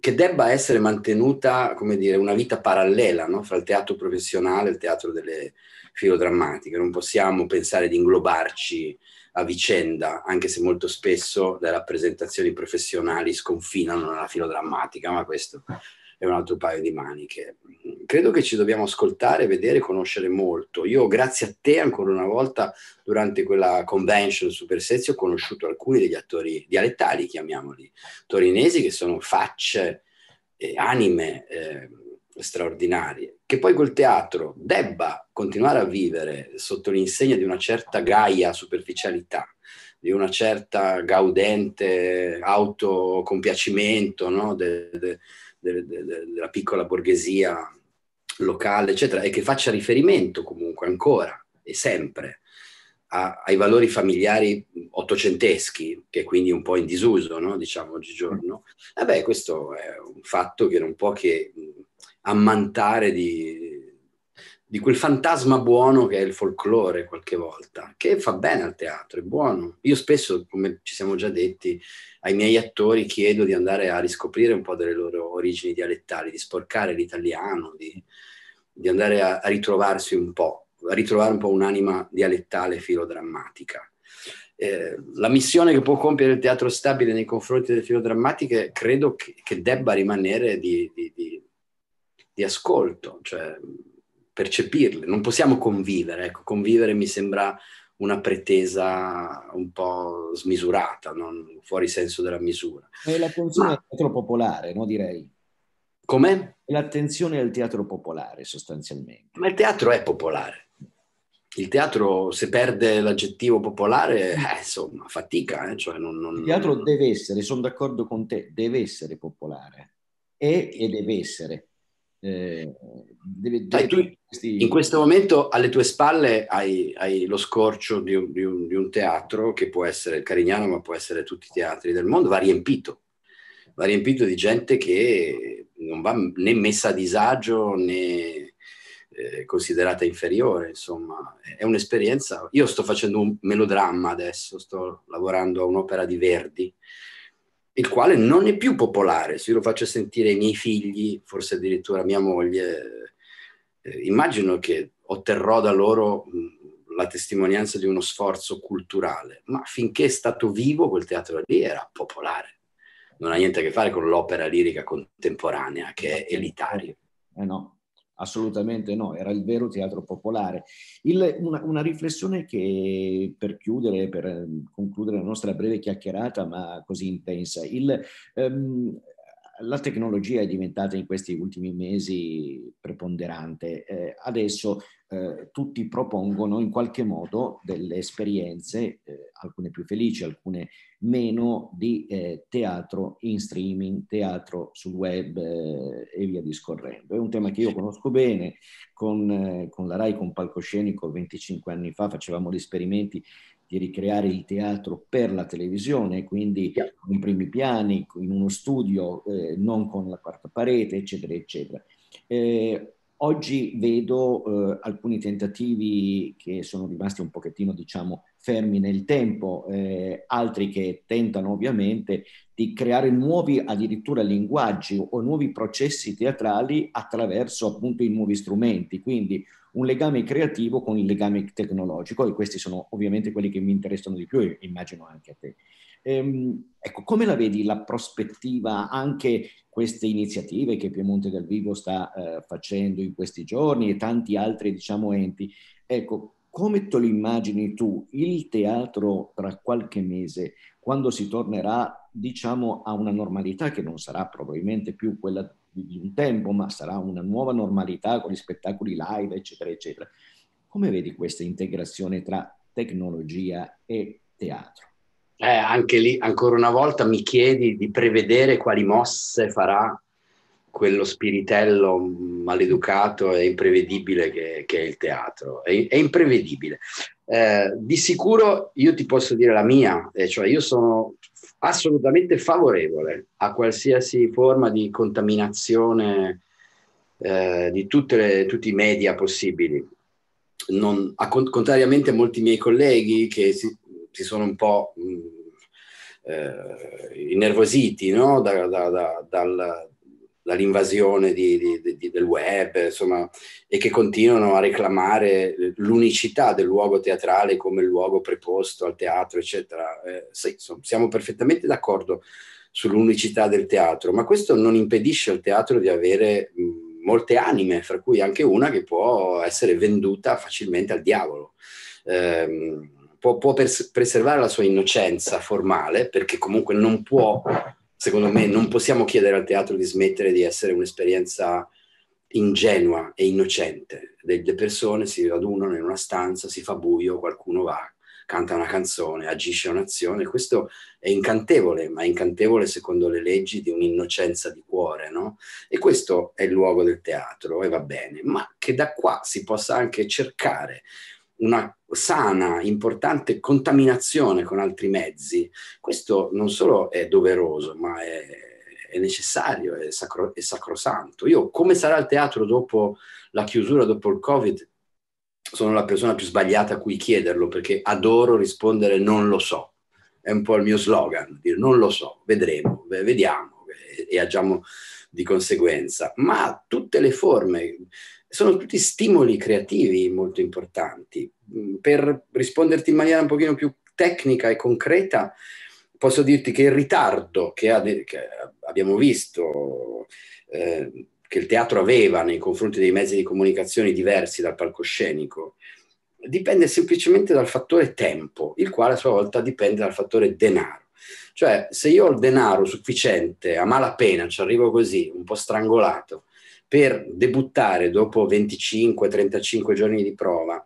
che debba essere mantenuta, come dire, una vita parallela no? fra il teatro professionale e il teatro delle filodrammatiche. Non possiamo pensare di inglobarci a vicenda, anche se molto spesso le rappresentazioni professionali sconfinano nella filodrammatica, ma questo è un altro paio di maniche. Mm, credo che ci dobbiamo ascoltare, vedere, conoscere molto. Io, grazie a te, ancora una volta, durante quella convention Super Sezio, ho conosciuto alcuni degli attori dialettali, chiamiamoli, torinesi, che sono facce, eh, anime eh, straordinarie. Che poi quel teatro debba continuare a vivere sotto l'insegna di una certa gaia superficialità, di una certa gaudente autocompiacimento, no? De, de, de, de, della piccola borghesia locale, eccetera, e che faccia riferimento comunque ancora e sempre a, ai valori familiari ottocenteschi, che quindi un po' in disuso, no? diciamo oggigiorno, eh questo è un fatto che non può che ammantare di, di quel fantasma buono che è il folklore qualche volta, che fa bene al teatro, è buono. Io spesso, come ci siamo già detti, ai miei attori chiedo di andare a riscoprire un po' delle loro origini dialettali, di sporcare l'italiano, di, di andare a, a, ritrovarsi un po', a ritrovare un po' un'anima dialettale filodrammatica. Eh, la missione che può compiere il teatro stabile nei confronti delle filodrammatiche credo che, che debba rimanere di, di, di ascolto, cioè percepirle, non possiamo convivere, ecco, convivere mi sembra una pretesa un po' smisurata, non, fuori senso della misura. E l'attenzione Ma... al teatro popolare, no, direi. Com'è? L'attenzione al teatro popolare, sostanzialmente. Ma il teatro è popolare. Il teatro, se perde l'aggettivo popolare, eh, insomma, fatica. Eh? Cioè, non, non... Il teatro deve essere, sono d'accordo con te, deve essere popolare. È e deve essere eh, deve, deve tu, In questo momento alle tue spalle hai, hai lo scorcio di un, di, un, di un, teatro che può essere il Carignano, ma può essere tutti i teatri del mondo, va riempito, va riempito di gente che non va né messa a disagio né eh, considerata inferiore, insomma è un'esperienza. Io sto facendo un melodramma adesso, sto lavorando a un'opera di Verdi il quale non è più popolare. Se io lo faccio sentire ai miei figli, forse addirittura a mia moglie, eh, immagino che otterrò da loro la testimonianza di uno sforzo culturale, ma finché è stato vivo quel teatro lì era popolare, non ha niente a che fare con l'opera lirica contemporanea che è elitaria. Eh no, Assolutamente no, era il vero teatro popolare. Il, una, una, riflessione che per chiudere, per eh, concludere la nostra breve chiacchierata, ma così intensa, il, um, la tecnologia è diventata in questi ultimi mesi preponderante. Eh, adesso eh, tutti propongono in qualche modo delle esperienze, eh, alcune più felici, alcune meno, di eh, teatro in streaming, teatro sul web eh, e via discorrendo. È un tema che io conosco bene, con, eh, con la RAI, con Palcoscenico, 25 anni fa facevamo gli esperimenti di ricreare il teatro per la televisione, quindi in primi piani, in uno studio, eh, non con la quarta parete, eccetera, eccetera. Eh, Oggi vedo eh, alcuni tentativi che sono rimasti un pochettino, diciamo, fermi nel tempo, eh, altri che tentano ovviamente di creare nuovi addirittura linguaggi o nuovi processi teatrali attraverso appunto i nuovi strumenti, quindi un legame creativo con il legame tecnologico e questi sono ovviamente quelli che mi interessano di più e immagino anche a te. Ehm, ecco, come la vedi la prospettiva, anche queste iniziative che Piemonte del Vivo sta eh, facendo in questi giorni e tanti altri, diciamo, enti? Ecco, come te lo immagini tu il teatro tra qualche mese, quando si tornerà, diciamo, a una normalità che non sarà probabilmente più quella di un tempo, ma sarà una nuova normalità con gli spettacoli live, eccetera, eccetera. Come vedi questa integrazione tra tecnologia e teatro? Eh, anche lì, ancora una volta, mi chiedi di prevedere quali mosse farà quello spiritello maleducato e imprevedibile che, che è il teatro. È, è imprevedibile. Eh, di sicuro io ti posso dire la mia, cioè io sono assolutamente favorevole a qualsiasi forma di contaminazione eh, di le, tutti i media possibili. Non, a, contrariamente a molti miei colleghi che si, si sono un po' mh, mm, eh, innervositi no? da, da, da, dal, dall'invasione di, di, di, del web, insomma, e che continuano a reclamare l'unicità del luogo teatrale come luogo preposto al teatro, eccetera. Eh, sì, insomma, siamo perfettamente d'accordo sull'unicità del teatro, ma questo non impedisce al teatro di avere molte anime, fra cui anche una che può essere venduta facilmente al diavolo. Eh, può, può pers- preservare la sua innocenza formale, perché comunque non può secondo me non possiamo chiedere al teatro di smettere di essere un'esperienza ingenua e innocente. Le persone si radunano in una stanza, si fa buio, qualcuno va, canta una canzone, agisce un'azione. Questo è incantevole, ma è incantevole secondo le leggi di un'innocenza di cuore, no? E questo è il luogo del teatro e va bene, ma che da qua si possa anche cercare una sana, importante contaminazione con altri mezzi. Questo non solo è doveroso, ma è, è necessario, è, sacro, è, sacrosanto. Io come sarà il teatro dopo la chiusura, dopo il Covid, sono la persona più sbagliata a cui chiederlo perché adoro rispondere non lo so. È un po' il mio slogan, dire non lo so, vedremo, vediamo e, e agiamo di conseguenza. Ma tutte le forme sono tutti stimoli creativi molto importanti. Mm, per risponderti in maniera un pochino più tecnica e concreta, posso dirti che il ritardo che, ha, che abbiamo visto, eh, che il teatro aveva nei confronti dei mezzi di comunicazione diversi dal palcoscenico, dipende semplicemente dal fattore tempo, il quale a sua volta dipende dal fattore denaro. Cioè, se io ho il denaro sufficiente, a malapena, ci arrivo così, un po' strangolato, per debuttare dopo 25-35 giorni di prova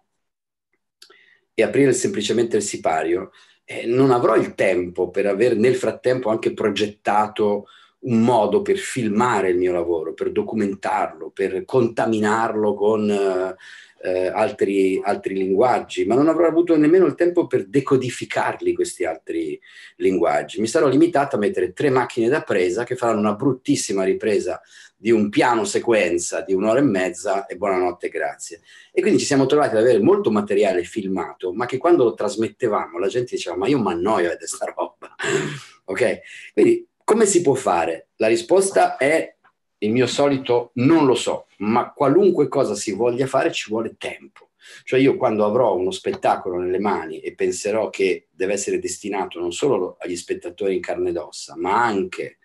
e aprire semplicemente il sipario, eh, non avrò il tempo per aver nel frattempo anche progettato un modo per filmare il mio lavoro, per documentarlo, per contaminarlo con eh, eh, altri, altri, linguaggi, ma non avrò avuto nemmeno il tempo per decodificarli questi altri linguaggi. Mi sarò limitato a mettere tre macchine da presa che faranno una bruttissima ripresa di un piano sequenza di un'ora e mezza e buonanotte, grazie. E quindi ci siamo trovati ad avere molto materiale filmato, ma che quando lo trasmettevamo la gente diceva ma io mi annoio di questa roba. ok? Quindi come si può fare? La risposta è il mio solito non lo so, ma qualunque cosa si voglia fare ci vuole tempo. Cioè io quando avrò uno spettacolo nelle mani e penserò che deve essere destinato non solo agli spettatori in carne ed ossa, ma anche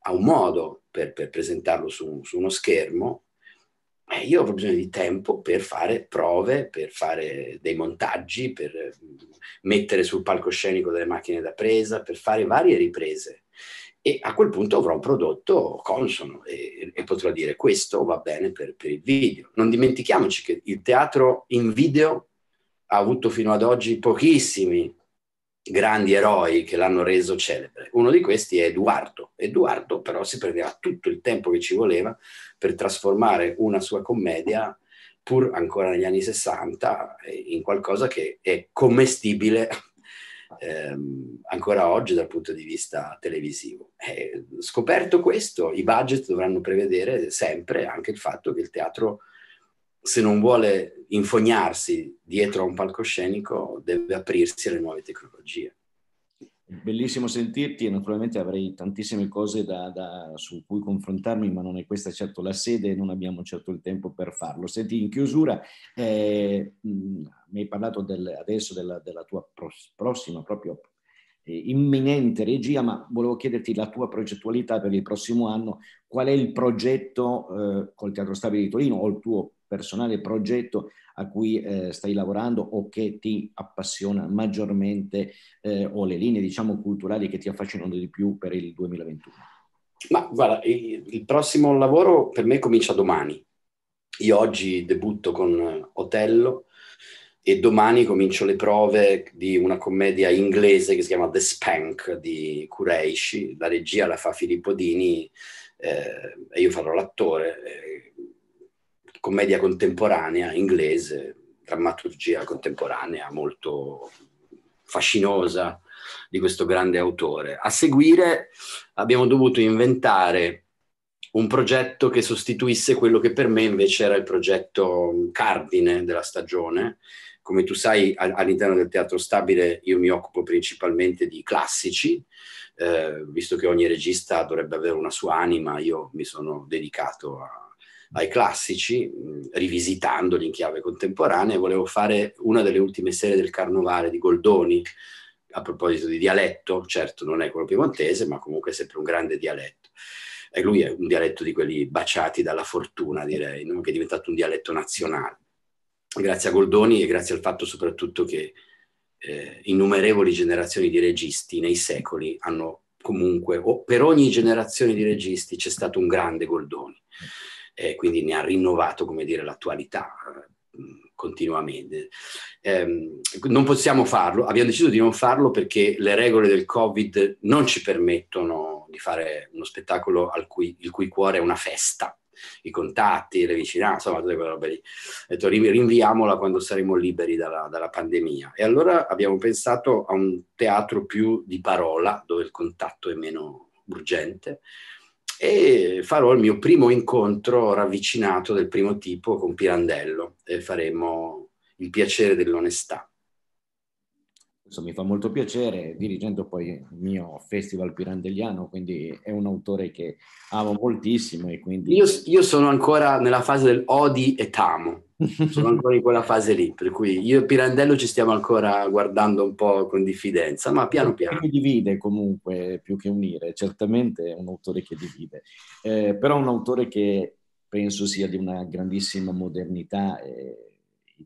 a un modo per, per presentarlo su, su, uno schermo, eh, io avrò bisogno di tempo per fare prove, per fare dei montaggi, per mettere sul palcoscenico delle macchine da presa, per fare varie riprese e a quel punto avrò un prodotto consono e, e potrò dire questo va bene per, per, il video. Non dimentichiamoci che il teatro in video ha avuto fino ad oggi pochissimi grandi eroi che l'hanno reso celebre. Uno di questi è Eduardo. Eduardo però si prendeva tutto il tempo che ci voleva per trasformare una sua commedia pur ancora negli anni 60 eh, in qualcosa che è commestibile ehm, ancora oggi dal punto di vista televisivo. Eh, scoperto questo, i budget dovranno prevedere sempre anche il fatto che il teatro, se non vuole infognarsi dietro a un palcoscenico, deve aprirsi alle nuove tecnologie. Bellissimo sentirti e naturalmente avrei tantissime cose da, da, su cui confrontarmi, ma non è questa certo la sede e non abbiamo certo il tempo per farlo. Senti, in chiusura, eh, mh, mm, mi hai parlato del, adesso della, della tua pros, prossima, proprio eh, imminente regia, ma volevo chiederti la tua progettualità per il prossimo anno, qual è il progetto eh, col Teatro Stabile di Torino o il tuo personale progetto a cui eh, stai lavorando o che ti appassiona maggiormente eh, o le linee diciamo culturali che ti affascinano di più per il 2021? Ma guarda, il, il prossimo lavoro per me comincia domani. Io oggi debutto con Otello e domani comincio le prove di una commedia inglese che si chiama The Spank di Kureishi, la regia la fa Filippo Dini eh, e io farò l'attore. Eh, commedia contemporanea inglese, drammaturgia contemporanea molto fascinosa di questo grande autore. A seguire abbiamo dovuto inventare un progetto che sostituisse quello che per me invece era il progetto cardine della stagione. Come tu sai, all'interno del teatro stabile io mi occupo principalmente di classici, eh, visto che ogni regista dovrebbe avere una sua anima, io mi sono dedicato a ai classici, mm, rivisitandoli in chiave contemporanea, volevo fare una delle ultime serie del Carnovale di Goldoni, a proposito di dialetto, certo non è quello piemontese, ma comunque è sempre un grande dialetto. E lui è un dialetto di quelli baciati dalla fortuna, direi, no? che è diventato un dialetto nazionale. Grazie a Goldoni e grazie al fatto soprattutto che eh, innumerevoli generazioni di registi nei secoli hanno comunque, o per ogni generazione di registi c'è stato un grande Goldoni e quindi ne ha rinnovato, come dire, l'attualità eh, continuamente. Eh, non possiamo farlo, abbiamo deciso di non farlo perché le regole del Covid non ci permettono di fare uno spettacolo cui, il cui cuore è una festa, i contatti, le vicinanze, insomma, tutte quelle robe lì. detto rinviamola quando saremo liberi dalla, dalla, pandemia. E allora abbiamo pensato a un teatro più di parola, dove il contatto è meno urgente, e farò il mio primo incontro ravvicinato del primo tipo con Pirandello e faremo il piacere dell'onestà insomma, mi fa molto piacere, dirigendo poi il mio festival pirandelliano, quindi è un autore che amo moltissimo e quindi... Io, io sono ancora nella fase del odi e tamo, sono ancora in quella fase lì, per cui io e Pirandello ci stiamo ancora guardando un po' con diffidenza, ma piano piano. Che divide comunque più che unire, certamente è un autore che divide, eh, però è un autore che penso sia di una grandissima modernità. Eh,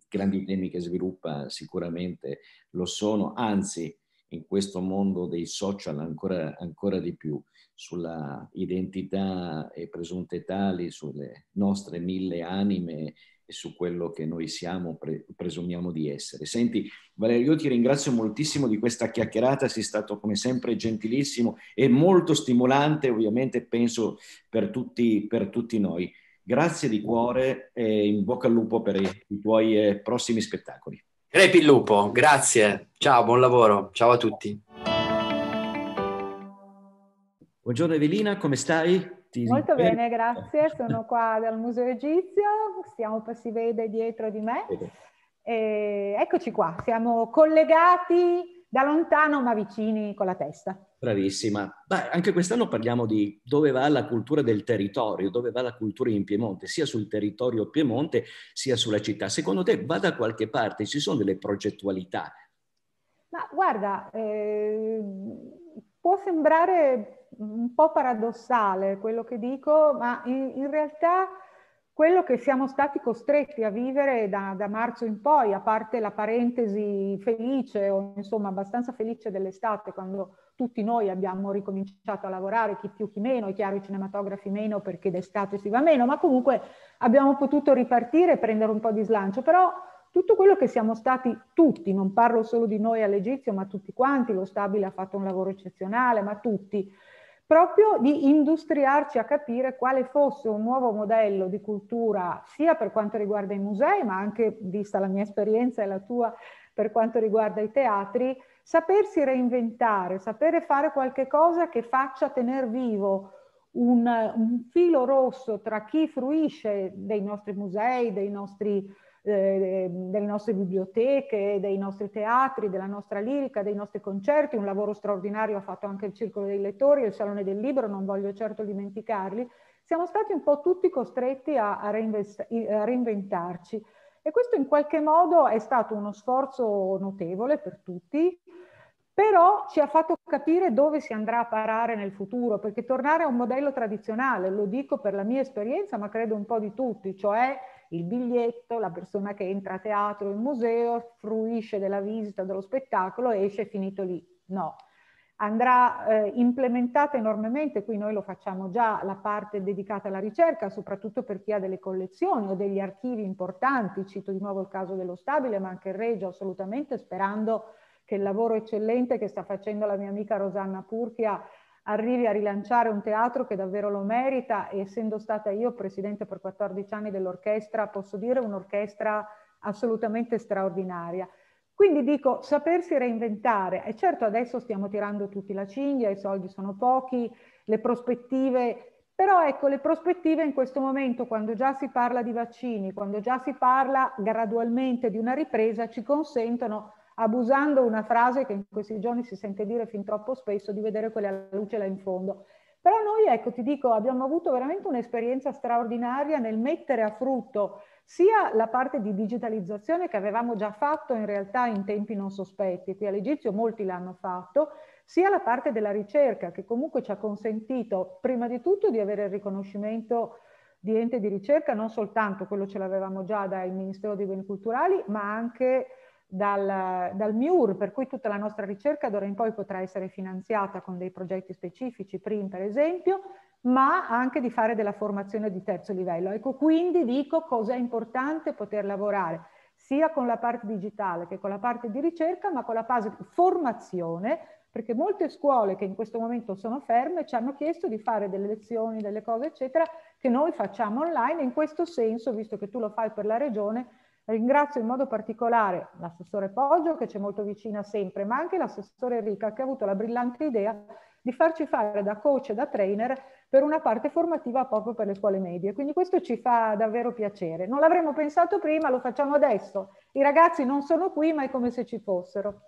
grandi temi che sviluppa sicuramente lo sono, anzi in questo mondo dei social ancora, ancora di più, sulla identità e presunte tali, sulle nostre mille anime e su quello che noi siamo, pre, presumiamo di essere. Senti, Valerio, io ti ringrazio moltissimo di questa chiacchierata, sei stato come sempre gentilissimo e molto stimolante, ovviamente penso per tutti, per tutti noi. Grazie di cuore e in bocca al lupo per i, i tuoi eh, prossimi spettacoli. Crepi il lupo, grazie. Ciao, buon lavoro. Ciao a tutti. Buongiorno Evelina, come stai? Ti Molto ripeto. bene, grazie. Sono qua dal Museo Egizio, stiamo, si vede dietro di me. E eccoci qua, siamo collegati da lontano ma vicini con la testa. Bravissima. Beh, anche quest'anno parliamo di dove va la cultura del territorio, dove va la cultura in Piemonte, sia sul territorio Piemonte sia sulla città. Secondo te va da qualche parte? Ci sono delle progettualità? Ma guarda, eh, può sembrare un po' paradossale quello che dico, ma in, in realtà quello che siamo stati costretti a vivere da, da, marzo in poi, a parte la parentesi felice o insomma abbastanza felice dell'estate, quando tutti noi abbiamo ricominciato a lavorare, chi più chi meno, è chiaro i cinematografi meno perché d'estate si va meno, ma comunque abbiamo potuto ripartire e prendere un po' di slancio, però tutto quello che siamo stati tutti, non parlo solo di noi all'Egizio, ma tutti quanti, lo Stabile ha fatto un lavoro eccezionale, ma tutti, proprio di industriarci a capire quale fosse un nuovo modello di cultura, sia per quanto riguarda i musei, ma anche, vista la mia esperienza e la tua, per quanto riguarda i teatri, sapersi reinventare, sapere fare qualche cosa che faccia tenere vivo un, un filo rosso tra chi fruisce dei nostri musei, dei nostri eh, delle nostre biblioteche, dei nostri teatri, della nostra lirica, dei nostri concerti, un lavoro straordinario ha fatto anche il Circolo dei Lettori, il Salone del Libro, non voglio certo dimenticarli, siamo stati un po' tutti costretti a, a, reinvest- a reinventarci e questo in qualche modo è stato uno sforzo notevole per tutti, però ci ha fatto capire dove si andrà a parare nel futuro, perché tornare a un modello tradizionale, lo dico per la mia esperienza, ma credo un po' di tutti, cioè il biglietto, la persona che entra a teatro, o in museo, fruisce della visita, dello spettacolo, esce finito lì. No, andrà eh, implementata enormemente, qui noi lo facciamo già, la parte dedicata alla ricerca, soprattutto per chi ha delle collezioni o degli archivi importanti, cito di nuovo il caso dello Stabile, ma anche il Regio, assolutamente, sperando che il lavoro eccellente che sta facendo la mia amica Rosanna Purchia arrivi a rilanciare un teatro che davvero lo merita, essendo stata io presidente per 14 anni dell'orchestra, posso dire un'orchestra assolutamente straordinaria. Quindi dico, sapersi reinventare, e certo adesso stiamo tirando tutti la cinghia, i soldi sono pochi, le prospettive però ecco, le prospettive in questo momento, quando già si parla di vaccini, quando già si parla gradualmente di una ripresa, ci consentono abusando una frase che in questi giorni si sente dire fin troppo spesso, di vedere quella luce là in fondo. Però noi, ecco, ti dico, abbiamo avuto veramente un'esperienza straordinaria nel mettere a frutto sia la parte di digitalizzazione che avevamo già fatto in realtà in tempi non sospetti, qui all'Egizio molti l'hanno fatto, sia la parte della ricerca che comunque ci ha consentito prima di tutto di avere il riconoscimento di ente di ricerca, non soltanto quello ce l'avevamo già dal Ministero dei Beni Culturali, ma anche dal, dal MIUR, per cui tutta la nostra ricerca d'ora in poi potrà essere finanziata con dei progetti specifici, PRIM per esempio, ma anche di fare della formazione di terzo livello. Ecco, quindi dico cosa è importante poter lavorare sia con la parte digitale che con la parte di ricerca, ma con la fase di formazione, perché molte scuole che in questo momento sono ferme ci hanno chiesto di fare delle lezioni, delle cose, eccetera, che noi facciamo online. In questo senso, visto che tu lo fai per la regione, Ringrazio in modo particolare l'assessore Poggio che c'è molto vicina sempre, ma anche l'assessore Rica, che ha avuto la brillante idea di farci fare da coach e da trainer per una parte formativa proprio per le scuole medie. Quindi questo ci fa davvero piacere. Non l'avremmo pensato prima, lo facciamo adesso. I ragazzi non sono qui, ma è come se ci fossero.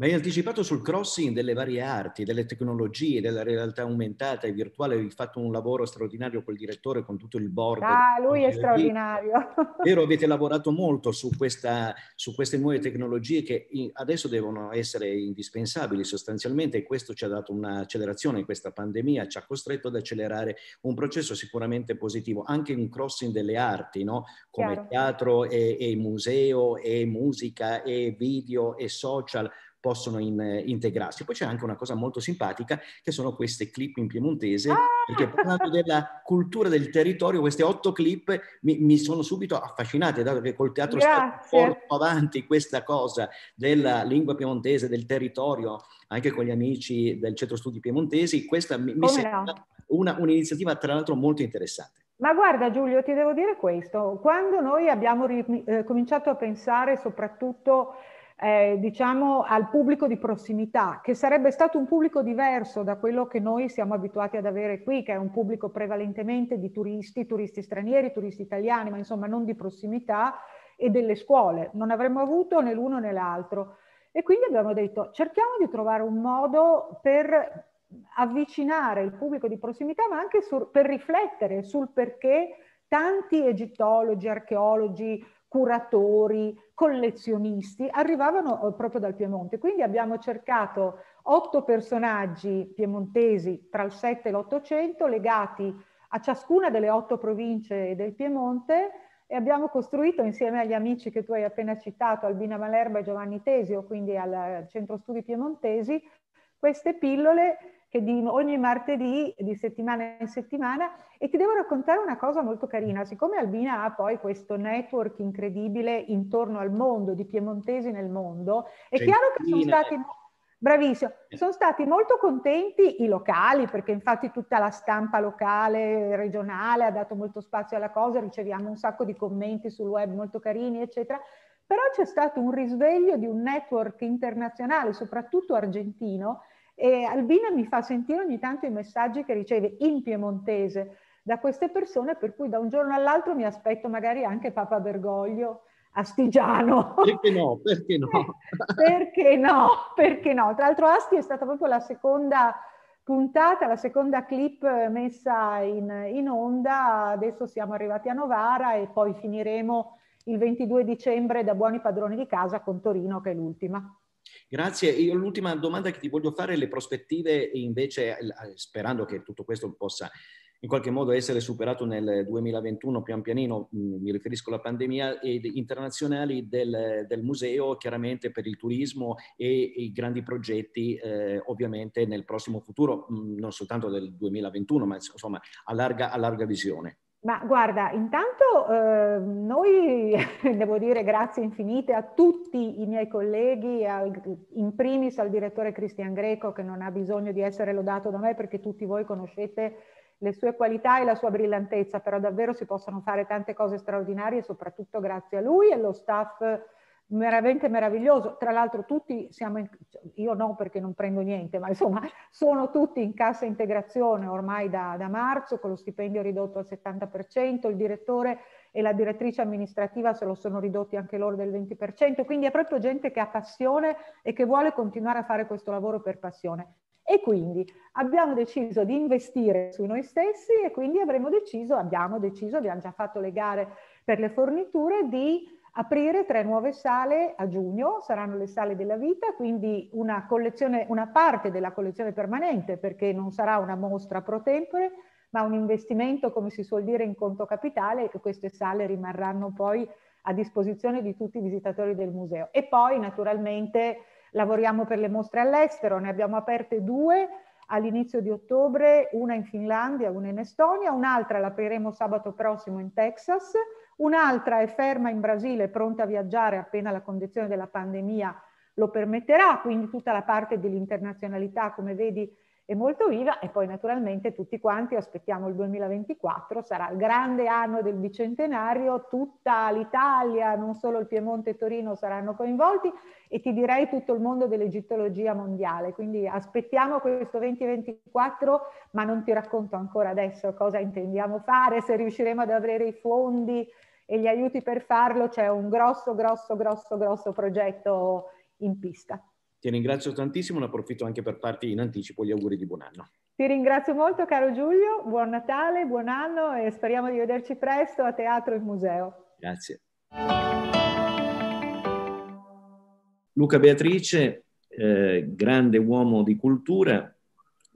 Ma hai anticipato sul crossing delle varie arti, delle tecnologie, della realtà aumentata e virtuale. Hai fatto un lavoro straordinario col direttore, con tutto il board. Ah, lui è straordinario. Vero, avete lavorato molto su, questa, su queste nuove tecnologie che adesso devono essere indispensabili sostanzialmente e questo ci ha dato un'accelerazione, questa pandemia ci ha costretto ad accelerare un processo sicuramente positivo, anche un crossing delle arti, no? come Chiaro. teatro e, e museo e musica e video e social possono in, integrarsi. Poi c'è anche una cosa molto simpatica che sono queste clip in piemontese, ah! perché parlando della cultura del territorio, queste otto clip mi, mi sono subito affascinate, dato che col teatro sta portando avanti questa cosa della lingua piemontese, del territorio, anche con gli amici del centro studi piemontesi, questa mi, mi sembra una, un'iniziativa tra l'altro molto interessante. Ma guarda Giulio, ti devo dire questo, quando noi abbiamo ri- eh, cominciato a pensare soprattutto eh, diciamo, al pubblico di prossimità, che sarebbe stato un pubblico diverso da quello che noi siamo abituati ad avere qui, che è un pubblico prevalentemente di turisti, turisti stranieri, turisti italiani, ma insomma non di prossimità, e delle scuole. Non avremmo avuto né l'uno né l'altro. E quindi abbiamo detto cerchiamo di trovare un modo per avvicinare il pubblico di prossimità, ma anche sur, per riflettere sul perché tanti egittologi, archeologi, curatori, collezionisti arrivavano eh, proprio dal Piemonte. Quindi abbiamo cercato otto personaggi piemontesi tra il 7 e l'800 legati a ciascuna delle otto province del Piemonte e abbiamo costruito insieme agli amici che tu hai appena citato, Albina Malerba e Giovanni Tesio, quindi al Centro Studi Piemontesi, queste pillole che di ogni martedì, di settimana in settimana, e ti devo raccontare una cosa molto carina. Siccome Albina ha poi questo network incredibile intorno al mondo, di piemontesi nel mondo, è Gentina. Cioè, chiaro che sono stati... Eh. Bravissimo, eh. sono stati molto contenti i locali perché infatti tutta la stampa locale, regionale ha dato molto spazio alla cosa, riceviamo un sacco di commenti sul web molto carini eccetera, però c'è stato un risveglio di un network internazionale, soprattutto argentino, e Albina mi fa sentire ogni tanto i messaggi che riceve in piemontese da queste persone, per cui da un giorno all'altro mi aspetto magari anche Papa Bergoglio astigiano. Perché no? Perché no? perché no? Perché no? Tra l'altro Asti è stata proprio la seconda puntata, la seconda clip messa in, in onda, adesso siamo arrivati a Novara e poi finiremo il 22 dicembre da Buoni Padroni di Casa con Torino che è l'ultima. Grazie. Io l'ultima domanda che ti voglio fare è le prospettive, invece, eh, sperando che tutto questo possa in qualche modo essere superato nel 2021 pian pianino, mm, mi riferisco alla pandemia, e internazionali del, del, museo, chiaramente per il turismo e i grandi progetti eh, ovviamente nel prossimo futuro, mm, non soltanto del 2021, ma insomma a larga, a larga visione. Ma guarda, intanto eh, noi devo dire grazie infinite a tutti i miei colleghi, al, in primis al direttore Cristian Greco che non ha bisogno di essere lodato da me perché tutti voi conoscete le sue qualità e la sua brillantezza, però davvero si possono fare tante cose straordinarie soprattutto grazie a lui e allo staff veramente meraviglioso. Tra l'altro tutti siamo, in, io no perché non prendo niente, ma insomma sono tutti in cassa integrazione ormai da, da marzo con lo stipendio ridotto al 70%, il direttore e la direttrice amministrativa se lo sono ridotti anche loro del 20%, quindi è proprio gente che ha passione e che vuole continuare a fare questo lavoro per passione. E quindi abbiamo deciso di investire su noi stessi e quindi avremmo deciso, abbiamo deciso, abbiamo già fatto le gare per le forniture, di aprire tre nuove sale a giugno, saranno le sale della vita, quindi una, collezione, una parte della collezione permanente, perché non sarà una mostra pro tempore, ma un investimento, come si suol dire, in conto capitale, e queste sale rimarranno poi a disposizione di tutti i visitatori del museo. E poi, naturalmente, lavoriamo per le mostre all'estero, ne abbiamo aperte due, all'inizio di ottobre, una in Finlandia, una in Estonia, un'altra l'apriremo sabato prossimo in Texas, un'altra è ferma in Brasile, pronta a viaggiare appena la condizione della pandemia lo permetterà, quindi tutta la parte dell'internazionalità, come vedi, è molto viva e poi naturalmente tutti quanti aspettiamo il 2024, sarà il grande anno del bicentenario, tutta l'Italia, non solo il Piemonte e Torino saranno coinvolti e ti direi tutto il mondo dell'egittologia mondiale, quindi aspettiamo questo 2024, ma non ti racconto ancora adesso cosa intendiamo fare, se riusciremo ad avere i fondi e gli aiuti per farlo, c'è un grosso, grosso, grosso, grosso progetto in pista. Ti ringrazio tantissimo, ne approfitto anche per farti in anticipo gli auguri di buon anno. Ti ringrazio molto caro Giulio, buon Natale, buon anno e speriamo di vederci presto a teatro e museo. Grazie. Luca Beatrice, eh, grande uomo di cultura,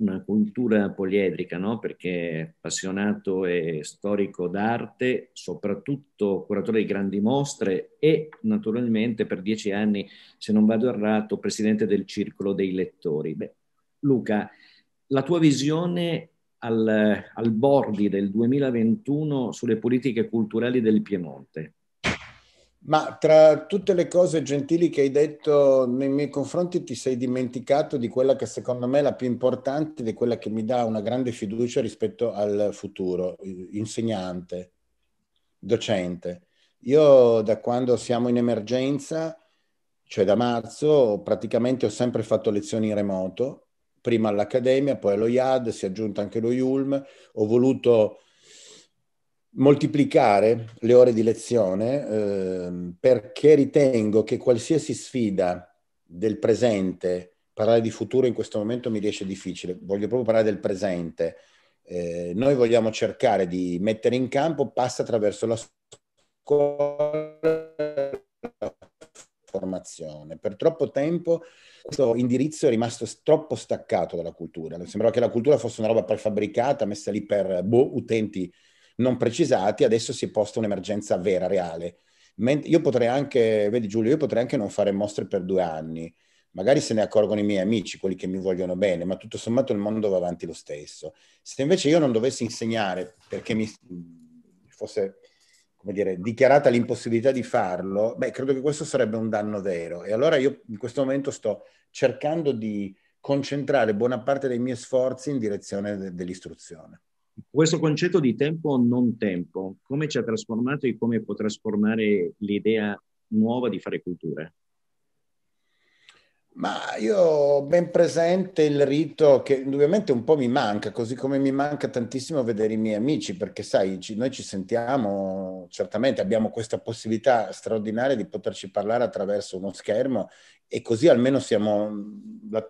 una cultura poliedrica, no? perché appassionato e storico d'arte, soprattutto curatore di grandi mostre e naturalmente per dieci anni, se non vado errato, presidente del Circolo dei Lettori. Beh, Luca, la tua visione al, al bordi del 2021 sulle politiche culturali del Piemonte? Ma tra tutte le cose gentili che hai detto nei miei confronti ti sei dimenticato di quella che secondo me è la più importante, di quella che mi dà una grande fiducia rispetto al futuro, insegnante, docente. Io da quando siamo in emergenza, cioè da marzo, praticamente ho sempre fatto lezioni in remoto, prima all'Accademia, poi allo IAD, si è aggiunto anche lo IULM, ho voluto moltiplicare le ore di lezione eh, perché ritengo che qualsiasi sfida del presente, parlare di futuro in questo momento mi riesce difficile, voglio proprio parlare del presente. Eh, noi vogliamo cercare di mettere in campo, passa attraverso la scuola, formazione. Per troppo tempo questo indirizzo è rimasto troppo staccato dalla cultura, sembrava che la cultura fosse una roba prefabbricata, messa lì per boh, utenti non precisati, adesso si è posta un'emergenza vera, reale. Ment- io potrei anche, vedi Giulio, io potrei anche non fare mostre per due anni, magari se ne accorgono i miei amici, quelli che mi vogliono bene, ma tutto sommato il mondo va avanti lo stesso. Se invece io non dovessi insegnare perché mi fosse come dire, dichiarata l'impossibilità di farlo, beh, credo che questo sarebbe un danno vero. E allora io in questo momento sto cercando di concentrare buona parte dei miei sforzi in direzione de- dell'istruzione. Questo concetto di tempo o non tempo, come ci ha trasformato e come può trasformare l'idea nuova di fare cultura? Ma io ho ben presente il rito che indubbiamente un po' mi manca, così come mi manca tantissimo vedere i miei amici, perché sai, ci, noi ci sentiamo, certamente abbiamo questa possibilità straordinaria di poterci parlare attraverso uno schermo e così almeno siamo, la,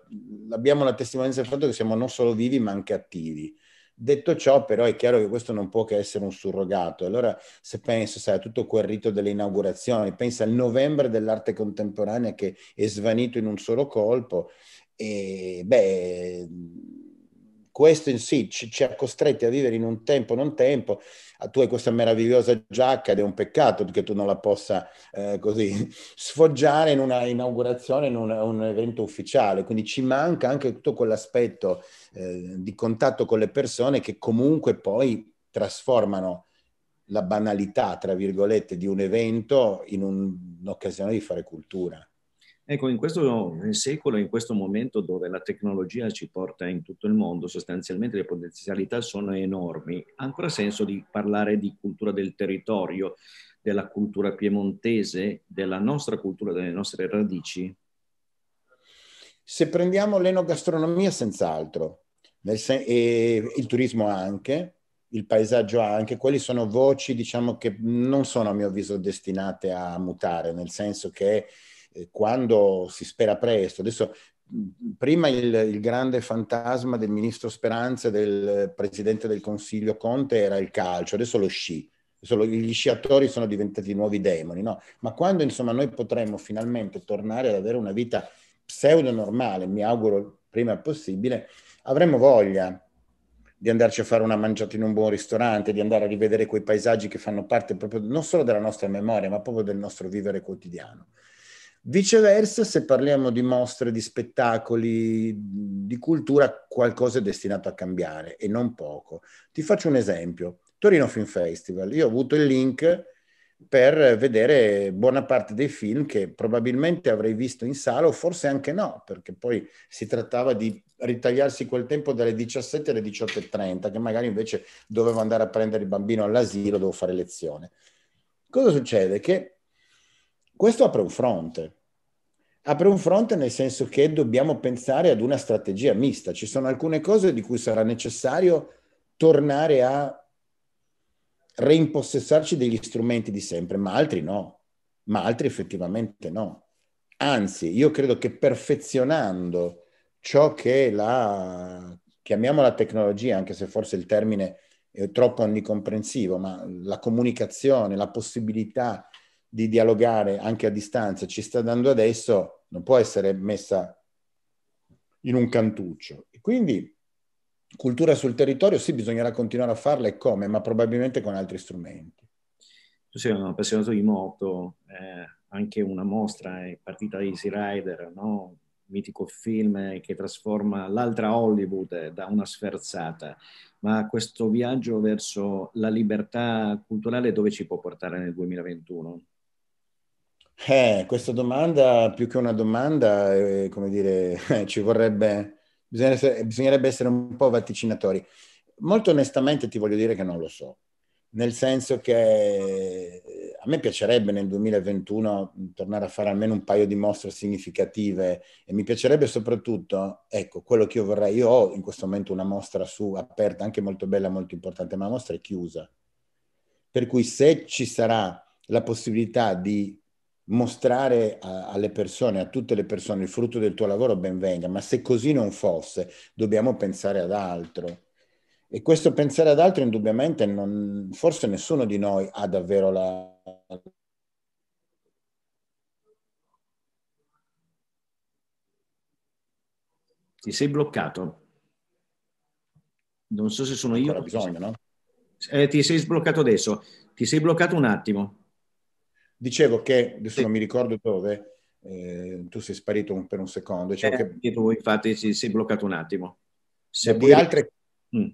abbiamo la testimonianza del fatto che siamo non solo vivi ma anche attivi. Detto ciò, però, è chiaro che questo non può che essere un surrogato. Allora, se penso sai, a tutto quel rito delle inaugurazioni, pensa al novembre dell'arte contemporanea che è svanito in un solo colpo, e beh questo in sì ci, ci, ha costretti a vivere in un tempo non tempo. Ah, tu hai questa meravigliosa giacca ed è un peccato che tu non la possa eh, così sfoggiare in una inaugurazione, in un, un, evento ufficiale. Quindi ci manca anche tutto quell'aspetto eh, di contatto con le persone che comunque poi trasformano la banalità, tra virgolette, di un evento in un, un'occasione di fare cultura. Ecco, in questo secolo, in questo momento dove la tecnologia ci porta in tutto il mondo, sostanzialmente le potenzialità sono enormi, ha ancora senso di parlare di cultura del territorio, della cultura piemontese, della nostra cultura, delle nostre radici? Se prendiamo l'enogastronomia, senz'altro, sen- il turismo anche, il paesaggio anche, quelle sono voci diciamo, che non sono a mio avviso destinate a mutare, nel senso che quando si spera presto. Adesso, prima il, il, grande fantasma del ministro Speranza e del presidente del Consiglio Conte era il calcio, adesso lo sci. gli sciatori sono diventati nuovi demoni, no? Ma quando insomma noi potremmo finalmente tornare ad avere una vita pseudo normale, mi auguro prima possibile, avremo voglia di andarci a fare una mangiata in un buon ristorante, di andare a rivedere quei paesaggi che fanno parte proprio non solo della nostra memoria, ma proprio del nostro vivere quotidiano. Viceversa, se parliamo di mostre, di spettacoli, di cultura, qualcosa è destinato a cambiare e non poco. Ti faccio un esempio. Torino Film Festival. Io ho avuto il link per vedere buona parte dei film che probabilmente avrei visto in sala o forse anche no, perché poi si trattava di ritagliarsi quel tempo dalle 17 alle 18.30, che magari invece dovevo andare a prendere il bambino all'asilo, dovevo fare lezione. Cosa succede? Che questo apre un fronte. Apre un fronte nel senso che dobbiamo pensare ad una strategia mista. Ci sono alcune cose di cui sarà necessario tornare a reimpossessarci degli strumenti di sempre, ma altri no, ma altri effettivamente no. Anzi, io credo che perfezionando ciò che la, chiamiamola tecnologia, anche se forse il termine è troppo onnicomprensivo, ma la comunicazione, la possibilità di dialogare anche a distanza ci sta dando adesso non può essere messa in un cantuccio. quindi cultura sul territorio, sì, bisognerà continuare a farla e come, ma probabilmente con altri strumenti. Tu sei un appassionato di moto, eh, anche una mostra è partita da Easy Rider, no? mitico film che trasforma l'altra Hollywood da una sferzata, ma questo viaggio verso la libertà culturale dove ci può portare nel 2021? Eh, questa domanda, più che una domanda, eh, come dire, eh, ci vorrebbe, essere, bisognerebbe essere un po' vaticinatori. Molto onestamente ti voglio dire che non lo so, nel senso che eh, a me piacerebbe nel 2021 mm, tornare a fare almeno un paio di mostre significative e mi piacerebbe soprattutto, ecco, quello che io vorrei, io ho in questo momento una mostra su, aperta, anche molto bella, molto importante, ma la mostra è chiusa. Per cui se ci sarà la possibilità di mostrare a, alle persone, a tutte le persone, il frutto del tuo lavoro, ben venga, ma se così non fosse, dobbiamo pensare ad altro. E questo pensare ad altro, indubbiamente, non, forse nessuno di noi ha davvero la... Ti sei bloccato. Non so se sono io. Bisogno, no? eh, ti sei sbloccato adesso. Ti sei bloccato un attimo. Dicevo che, adesso sì. non mi ricordo dove, eh, tu sei sparito un, per un secondo. Dicevo eh, che... tu infatti si, si, è bloccato un attimo. Se di, altre, mm.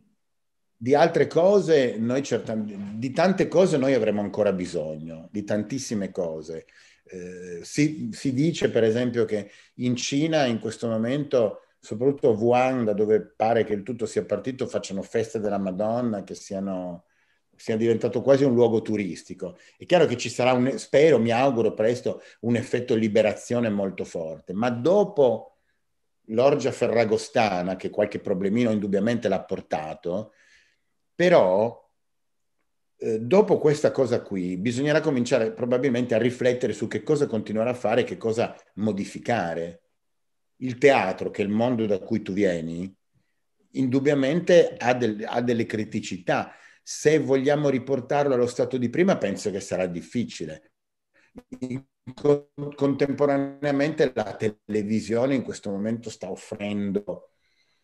di altre cose, noi certamente, di tante cose noi avremo ancora bisogno, di tantissime cose. Eh, si, si, dice per esempio che in Cina in questo momento, soprattutto a Wuhan, da dove pare che il tutto sia partito, facciano feste della Madonna, che siano sia diventato quasi un luogo turistico. È chiaro che ci sarà, un, spero, mi auguro presto, un effetto liberazione molto forte, ma dopo l'orgia ferragostana, che qualche problemino indubbiamente l'ha portato, però eh, dopo questa cosa qui bisognerà cominciare probabilmente a riflettere su che cosa continuare a fare, che cosa modificare. Il teatro, che è il mondo da cui tu vieni, indubbiamente ha, del, ha delle criticità se vogliamo riportarlo allo stato di prima, penso che sarà difficile. Contemporaneamente la televisione in questo momento sta offrendo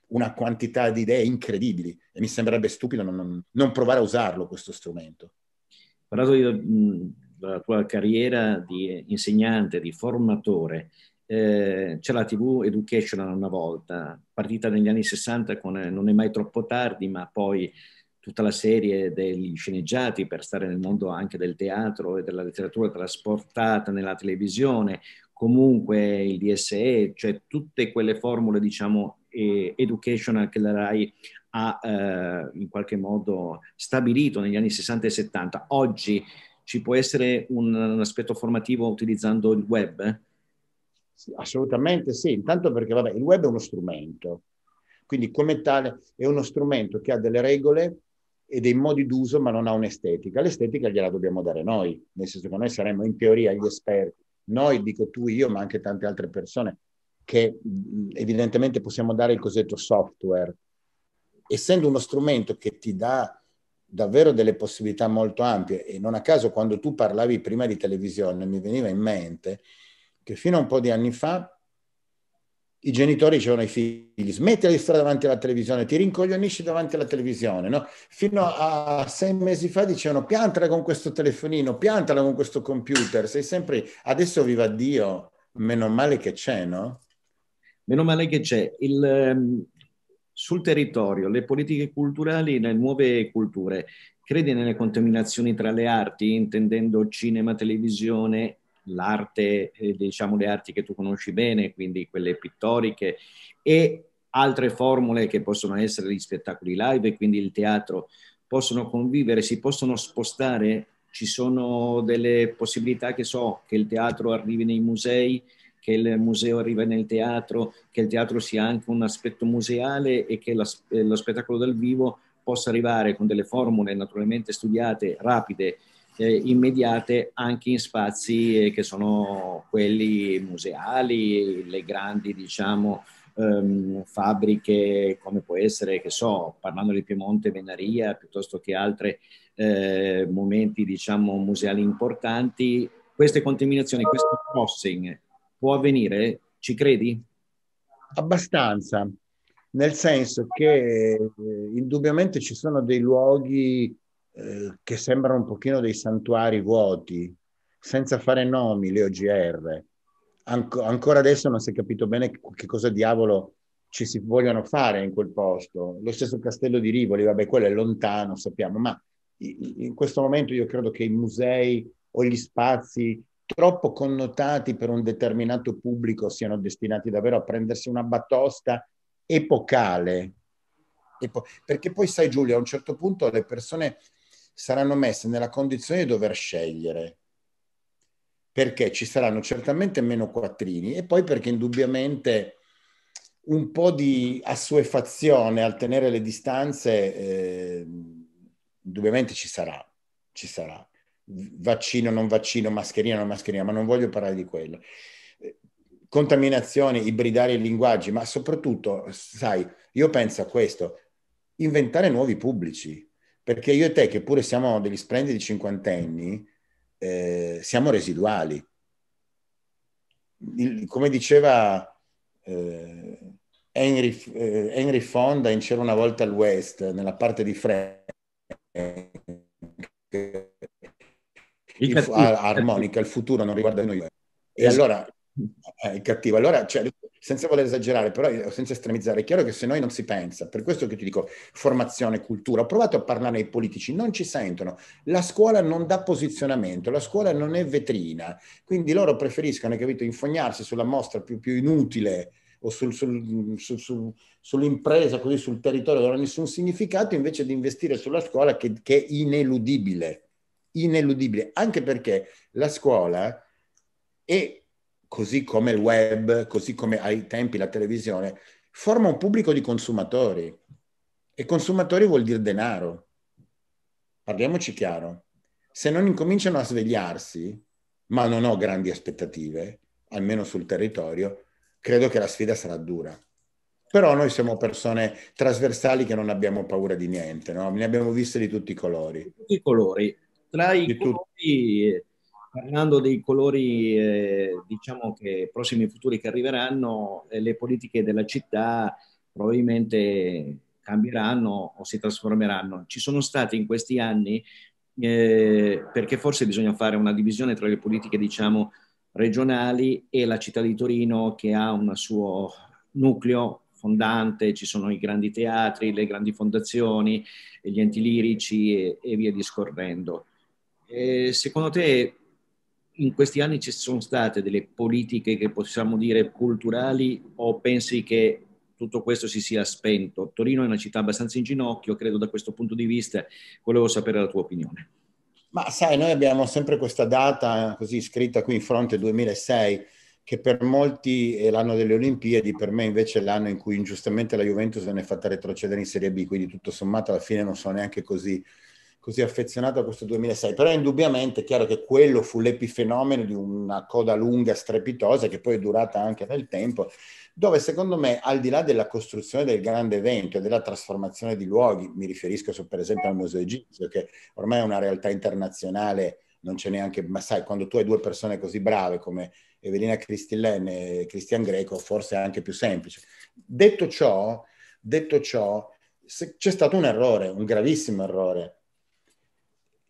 una quantità di idee incredibili e mi sembrerebbe stupido non, non provare a usarlo questo strumento. Parlato della tua carriera di insegnante, di formatore, eh, c'è la TV Educational una volta, partita negli anni 60 con eh, Non è mai troppo tardi, ma poi tutta la serie degli sceneggiati per stare nel mondo anche del teatro e della letteratura trasportata nella televisione, comunque il DSE, cioè tutte quelle formule, diciamo, educational che la RAI ha eh, in qualche modo stabilito negli anni 60 e 70. Oggi ci può essere un, un aspetto formativo utilizzando il web? Sì, assolutamente sì, intanto perché vabbè, il web è uno strumento, quindi come tale è uno strumento che ha delle regole e dei modi d'uso, ma non ha un'estetica. L'estetica gliela dobbiamo dare noi, nel senso che noi saremmo in teoria gli esperti. Noi, dico tu, io, ma anche tante altre persone, che evidentemente possiamo dare il cosiddetto software, essendo uno strumento che ti dà davvero delle possibilità molto ampie e non a caso quando tu parlavi prima di televisione mi veniva in mente che fino a un po' di anni fa i genitori dicevano ai figli smettila di stare davanti alla televisione, ti rincoglionisci davanti alla televisione, no? Fino a sei mesi fa dicevano piantala con questo telefonino, piantala con questo computer, sei sempre, adesso viva Dio, meno male che c'è, no? Meno male che c'è. Il, ehm, sul territorio, le politiche culturali, le nuove culture, credi nelle contaminazioni tra le arti, intendendo cinema, televisione l'arte, eh, diciamo le arti che tu conosci bene, quindi quelle pittoriche, e altre formule che possono essere gli spettacoli live, e quindi il teatro, possono convivere, si possono spostare, ci sono delle possibilità che so, che il teatro arrivi nei musei, che il museo arrivi nel teatro, che il teatro sia anche un aspetto museale e che la, lo spettacolo dal vivo possa arrivare con delle formule naturalmente studiate, rapide, eh, immediate anche in spazi eh, che sono quelli museali, le grandi diciamo, ehm, fabbriche come può essere, che so, parlando di Piemonte, Venaria, piuttosto che altri eh, momenti diciamo, museali importanti, queste contaminazioni, questo crossing può avvenire? Ci credi? Abbastanza, nel senso che eh, indubbiamente ci sono dei luoghi eh, che sembrano un pochino dei santuari vuoti, senza fare nomi, le OGR. Anc- ancora adesso non si è capito bene che, che cosa diavolo ci si vogliono fare in quel posto. Lo stesso castello di Rivoli, vabbè, quello è lontano, sappiamo, ma in questo momento io credo che i musei o gli spazi troppo connotati per un determinato pubblico siano destinati davvero a prendersi una batosta epocale. Perché poi sai Giulia, a un certo punto le persone saranno messe nella condizione di dover scegliere perché ci saranno certamente meno quattrini e poi perché indubbiamente un po' di assuefazione al tenere le distanze eh, indubbiamente ci sarà, ci sarà. Vaccino, non vaccino, mascherina, non mascherina, ma non voglio parlare di quello. Contaminazioni, ibridare i linguaggi, ma soprattutto, sai, io penso a questo, inventare nuovi pubblici perché io e te, che pure siamo degli splendidi cinquantenni, eh, siamo residuali. Il, come diceva eh, Henry, eh, Henry, Fonda in C'era una volta al West, nella parte di Frank, il, ah, armonica, il futuro non riguarda noi. E allora, è eh, cattivo. Allora, cioè, senza voler esagerare, però eh, senza estremizzare, è chiaro che se noi non si pensa, per questo che ti dico formazione, cultura, ho provato a parlare ai politici, non ci sentono, la scuola non dà posizionamento, la scuola non è vetrina, quindi loro preferiscono, hai capito, infognarsi sulla mostra più, più inutile o sul, sul, sul, sull'impresa, così sul territorio che non ha nessun significato, invece di investire sulla scuola che, che è ineludibile, ineludibile, anche perché la scuola è così come il web, così come ai tempi la televisione, forma un pubblico di consumatori. E consumatori vuol dire denaro. Parliamoci chiaro. Se non incominciano a svegliarsi, ma non ho grandi aspettative, almeno sul territorio, credo che la sfida sarà dura. Però noi siamo persone trasversali che non abbiamo paura di niente, no? ne abbiamo viste di tutti i colori. tutti i colori. Tra i di colori parlando dei colori, eh, diciamo che prossimi futuri che arriveranno, eh, le politiche della città probabilmente cambieranno o si trasformeranno. Ci sono stati in questi anni, eh, perché forse bisogna fare una divisione tra le politiche, diciamo, regionali e la città di Torino che ha un suo nucleo fondante, ci sono i grandi teatri, le grandi fondazioni, gli enti lirici e, e via discorrendo. E eh, secondo te in questi anni ci sono state delle politiche che possiamo dire culturali o pensi che tutto questo si sia spento? Torino è una città abbastanza in ginocchio, credo da questo punto di vista, volevo sapere la tua opinione. Ma sai, noi abbiamo sempre questa data eh, così scritta qui in fronte 2006, che per molti è l'anno delle Olimpiadi, per me invece è l'anno in cui ingiustamente la Juventus venne fatta retrocedere in Serie B, quindi tutto sommato alla fine non sono neanche così così affezionato a questo 2006, però indubbiamente è chiaro che quello fu l'epifenomeno di una coda lunga, strepitosa, che poi è durata anche nel tempo, dove secondo me al di là della costruzione del grande evento e della trasformazione di luoghi, mi riferisco so, per esempio al Museo Egizio, che ormai è una realtà internazionale, non c'è neanche, ma sai, quando tu hai due persone così brave come Evelina Cristillen e Cristian Greco, forse è anche più semplice. Detto ciò, detto ciò c'è stato un errore, un gravissimo errore,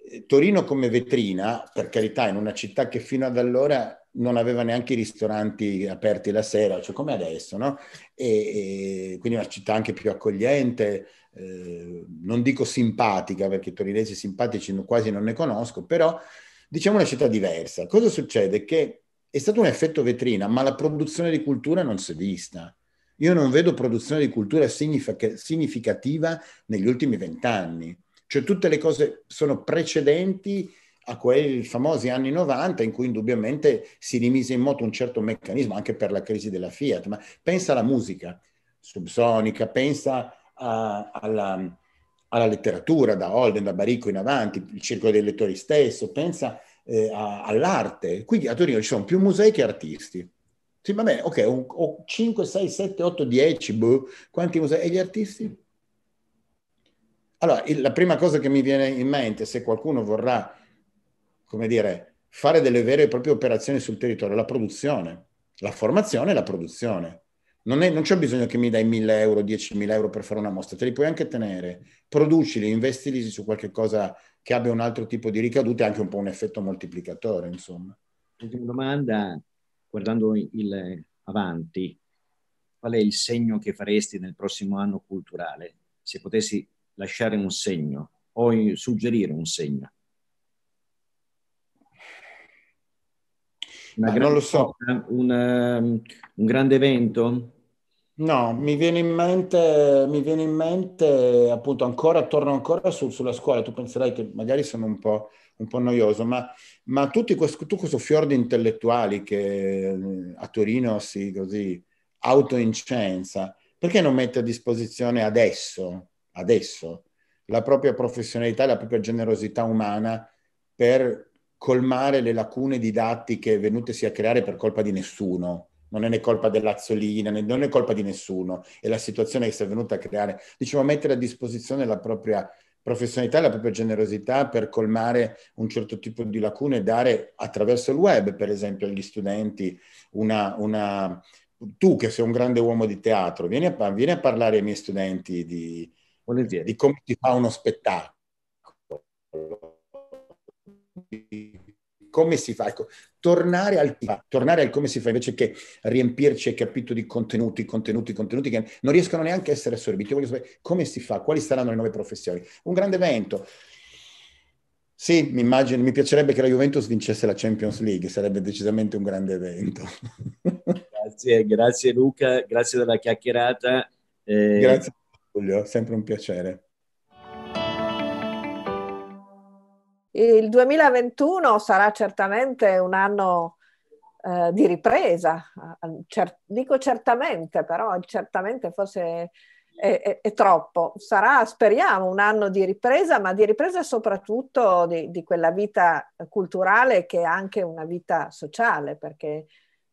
eh, Torino come vetrina, per carità, in una città che fino ad allora non aveva neanche i ristoranti aperti la sera, cioè come adesso, no? E, e quindi una città anche più accogliente, eh, non dico simpatica, perché torinesi simpatici quasi non ne conosco, però diciamo una città diversa. Cosa succede? Che è stato un effetto vetrina, ma la produzione di cultura non si è vista. Io non vedo produzione di cultura significativa negli ultimi vent'anni. Cioè tutte le cose sono precedenti a quei famosi anni 90 in cui indubbiamente si rimise in moto un certo meccanismo anche per la crisi della Fiat, ma pensa alla musica subsonica, pensa a, alla, alla, letteratura da Holden, da Baricco in avanti, il circolo dei lettori stesso, pensa eh, a, all'arte. Quindi a Torino ci sono più musei che artisti. Sì, va ok, ho 5, 6, 7, 8, 10, boh, quanti musei? E gli artisti? Allora, il, la prima cosa che mi viene in mente, se qualcuno vorrà, come dire, fare delle vere e proprie operazioni sul territorio, è la produzione, la formazione e la produzione. Non, è, non, c'è bisogno che mi dai 1000 euro, 10.000 euro per fare una mostra, te li puoi anche tenere, producili, investili su qualche cosa che abbia un altro tipo di ricadute, anche un po' un effetto moltiplicatore, insomma. Ultima domanda, guardando il avanti, qual è il segno che faresti nel prossimo anno culturale? Se potessi lasciare un segno o suggerire un segno? Ah, non lo so. Cosa, una, ehm, un grande evento? No, mi viene in mente, mi viene in mente appunto ancora, torno ancora su, sulla scuola, tu penserai che magari sono un po', un po noioso, ma, ma tutti questo, tu questo fior di intellettuali che eh, a Torino si così autoincensa, perché non mette a disposizione adesso adesso la propria professionalità e la propria generosità umana per colmare le lacune didattiche venutesi a creare per colpa di nessuno. Non è né colpa dell'azzolina, né, non è colpa di nessuno, è la situazione che si è venuta a creare. Diciamo, mettere a disposizione la propria professionalità la propria generosità per colmare un certo tipo di lacune e dare attraverso il web, per esempio, agli studenti una, una tu che sei un grande uomo di teatro, vieni a, vieni a parlare ai miei studenti di, volentieri. Di come si fa uno spettacolo, di come si fa, ecco, tornare al, tornare al come si fa invece che riempirci, capito, di contenuti, contenuti, contenuti che non riescono neanche a essere assorbiti. Io voglio sapere come si fa, quali saranno le nuove professioni. Un grande evento. Sì, mi, immagino, mi piacerebbe che la Juventus vincesse la Champions League, sarebbe decisamente un grande evento. grazie, grazie Luca, grazie della chiacchierata. Eh, grazie Giulio, sempre un piacere. Il 2021 sarà certamente un anno eh, di ripresa, Cer- dico certamente, però certamente forse è, è, è, troppo. Sarà, speriamo, un anno di ripresa, ma di ripresa soprattutto di, di quella vita culturale che è anche una vita sociale, perché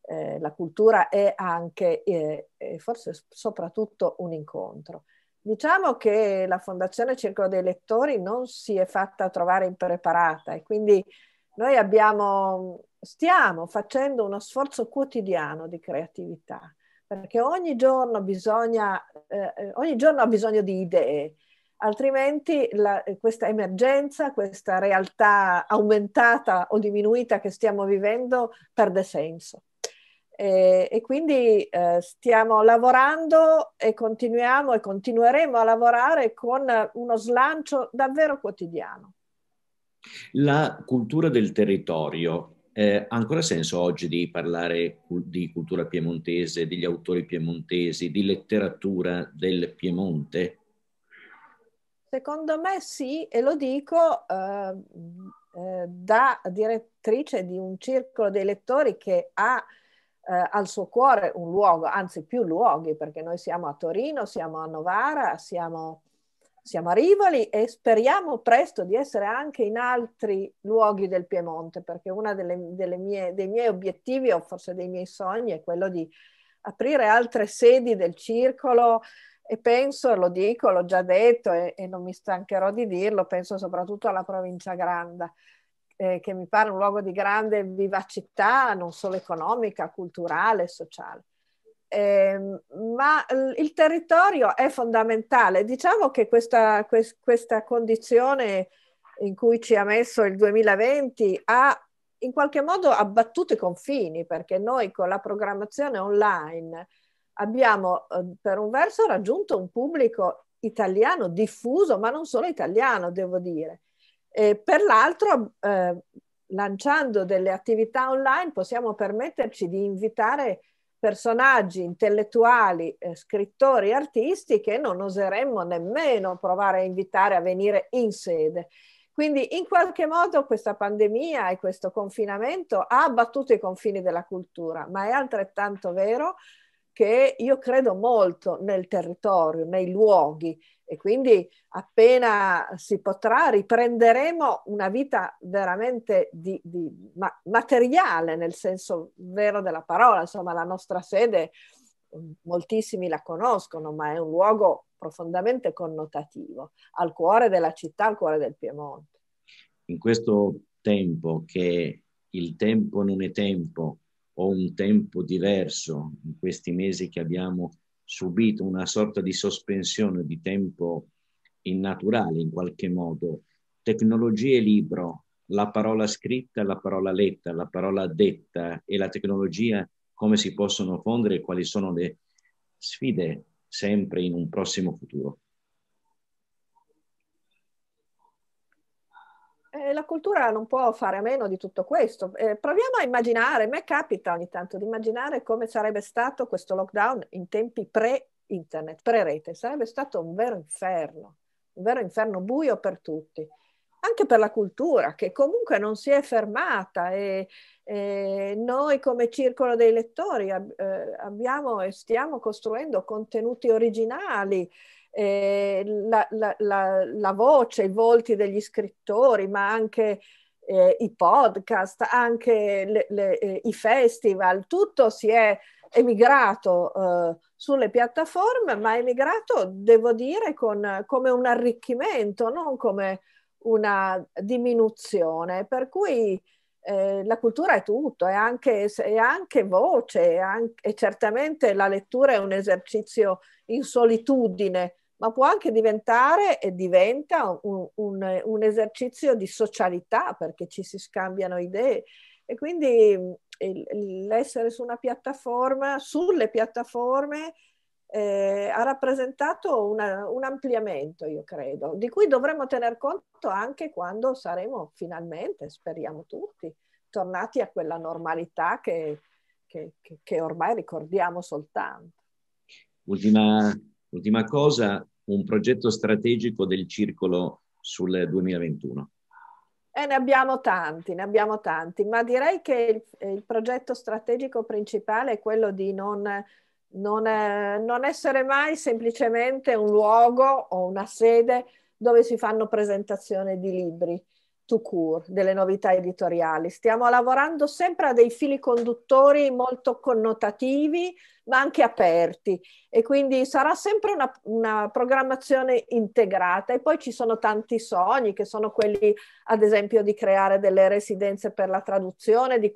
eh, la cultura è anche, eh, forse soprattutto, un incontro. Diciamo che la Fondazione Circolo dei Lettori non si è fatta trovare impreparata e quindi noi abbiamo, stiamo facendo uno sforzo quotidiano di creatività, perché ogni giorno, bisogna, eh, ogni giorno ha bisogno di idee, altrimenti la, questa emergenza, questa realtà aumentata o diminuita che stiamo vivendo perde senso. E, eh, e quindi eh, stiamo lavorando e continuiamo e continueremo a lavorare con uno slancio davvero quotidiano. La cultura del territorio eh, ha ancora senso oggi di parlare di cultura piemontese, degli autori piemontesi, di letteratura del Piemonte? Secondo me sì, e lo dico ehm, eh, da direttrice di un circolo dei lettori che ha eh, al suo cuore un luogo, anzi più luoghi, perché noi siamo a Torino, siamo a Novara, siamo, siamo a Rivoli e speriamo presto di essere anche in altri luoghi del Piemonte, perché uno dei miei obiettivi o forse dei miei sogni è quello di aprire altre sedi del circolo e penso, lo dico, l'ho già detto e, e non mi stancherò di dirlo, penso soprattutto alla provincia Granda eh, che mi pare un luogo di grande vivacità, non solo economica, culturale, sociale. Eh, ma il territorio è fondamentale. Diciamo che questa, quest, questa condizione in cui ci ha messo il 2020 ha in qualche modo abbattuto i confini, perché noi con la programmazione online abbiamo ehm, per un verso raggiunto un pubblico italiano diffuso, ma non solo italiano, devo dire, e per l'altro, eh, lanciando delle attività online, possiamo permetterci di invitare personaggi intellettuali, eh, scrittori, artisti che non oseremmo nemmeno provare a invitare a venire in sede. Quindi in qualche modo questa pandemia e questo confinamento ha abbattuto i confini della cultura, ma è altrettanto vero che io credo molto nel territorio, nei luoghi, e quindi appena si potrà riprenderemo una vita veramente di, di ma- materiale nel senso vero della parola, insomma la nostra sede mm, moltissimi la conoscono, ma è un luogo profondamente connotativo, al cuore della città, al cuore del Piemonte. In questo tempo che il tempo non è tempo o un tempo diverso, in questi mesi che abbiamo subito una sorta di sospensione di tempo innaturale in qualche modo. Tecnologie libro, la parola scritta, la parola letta, la parola detta e la tecnologia come si possono fondere e quali sono le sfide sempre in un prossimo futuro. la cultura non può fare a meno di tutto questo. Eh, proviamo a immaginare, a me capita ogni tanto di immaginare come sarebbe stato questo lockdown in tempi pre-internet, pre-rete. Sarebbe stato un vero inferno, un vero inferno buio per tutti anche per la cultura che comunque non si è fermata e, e noi come circolo dei lettori eh, abbiamo e stiamo costruendo contenuti originali eh, la, la, la, la, voce, i volti degli scrittori, ma anche eh, i podcast, anche le, le, eh, i festival, tutto si è emigrato eh, sulle piattaforme, ma è emigrato, devo dire, con, come un arricchimento, non come una diminuzione. Per cui eh, la cultura è tutto, è anche, è anche voce, è anche, e certamente la lettura è un esercizio in solitudine ma può anche diventare e diventa un, un, un esercizio di socialità perché ci si scambiano idee e quindi l'essere su una piattaforma, sulle piattaforme, eh, ha rappresentato una, un ampliamento, io credo, di cui dovremmo tener conto anche quando saremo finalmente, speriamo tutti, tornati a quella normalità che, che, che ormai ricordiamo soltanto. Ultima, ultima cosa, un progetto strategico del circolo sul 2021? Eh, ne abbiamo tanti, ne abbiamo tanti, ma direi che il, il progetto strategico principale è quello di non, non, non essere mai semplicemente un luogo o una sede dove si fanno presentazioni di libri, to cure delle novità editoriali. Stiamo lavorando sempre a dei fili conduttori molto connotativi ma anche aperti e quindi sarà sempre una, una, programmazione integrata e poi ci sono tanti sogni che sono quelli ad esempio di creare delle residenze per la traduzione, di,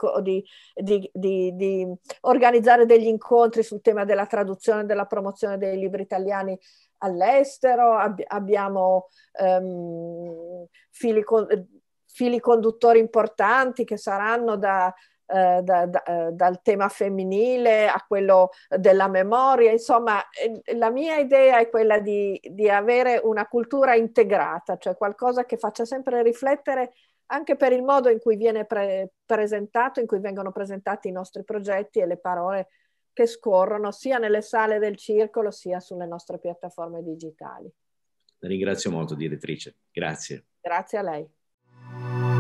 di, di, di organizzare degli incontri sul tema della traduzione e della promozione dei libri italiani all'estero, ab- abbiamo um, fili conduttori fili conduttori importanti che saranno da, eh, da, da, eh, dal tema femminile a quello della memoria. Insomma, eh, la mia idea è quella di, di, avere una cultura integrata, cioè qualcosa che faccia sempre riflettere anche per il modo in cui viene pre- presentato, in cui vengono presentati i nostri progetti e le parole che scorrono sia nelle sale del circolo sia sulle nostre piattaforme digitali. La ringrazio molto, direttrice. Grazie. Grazie a lei. Bye.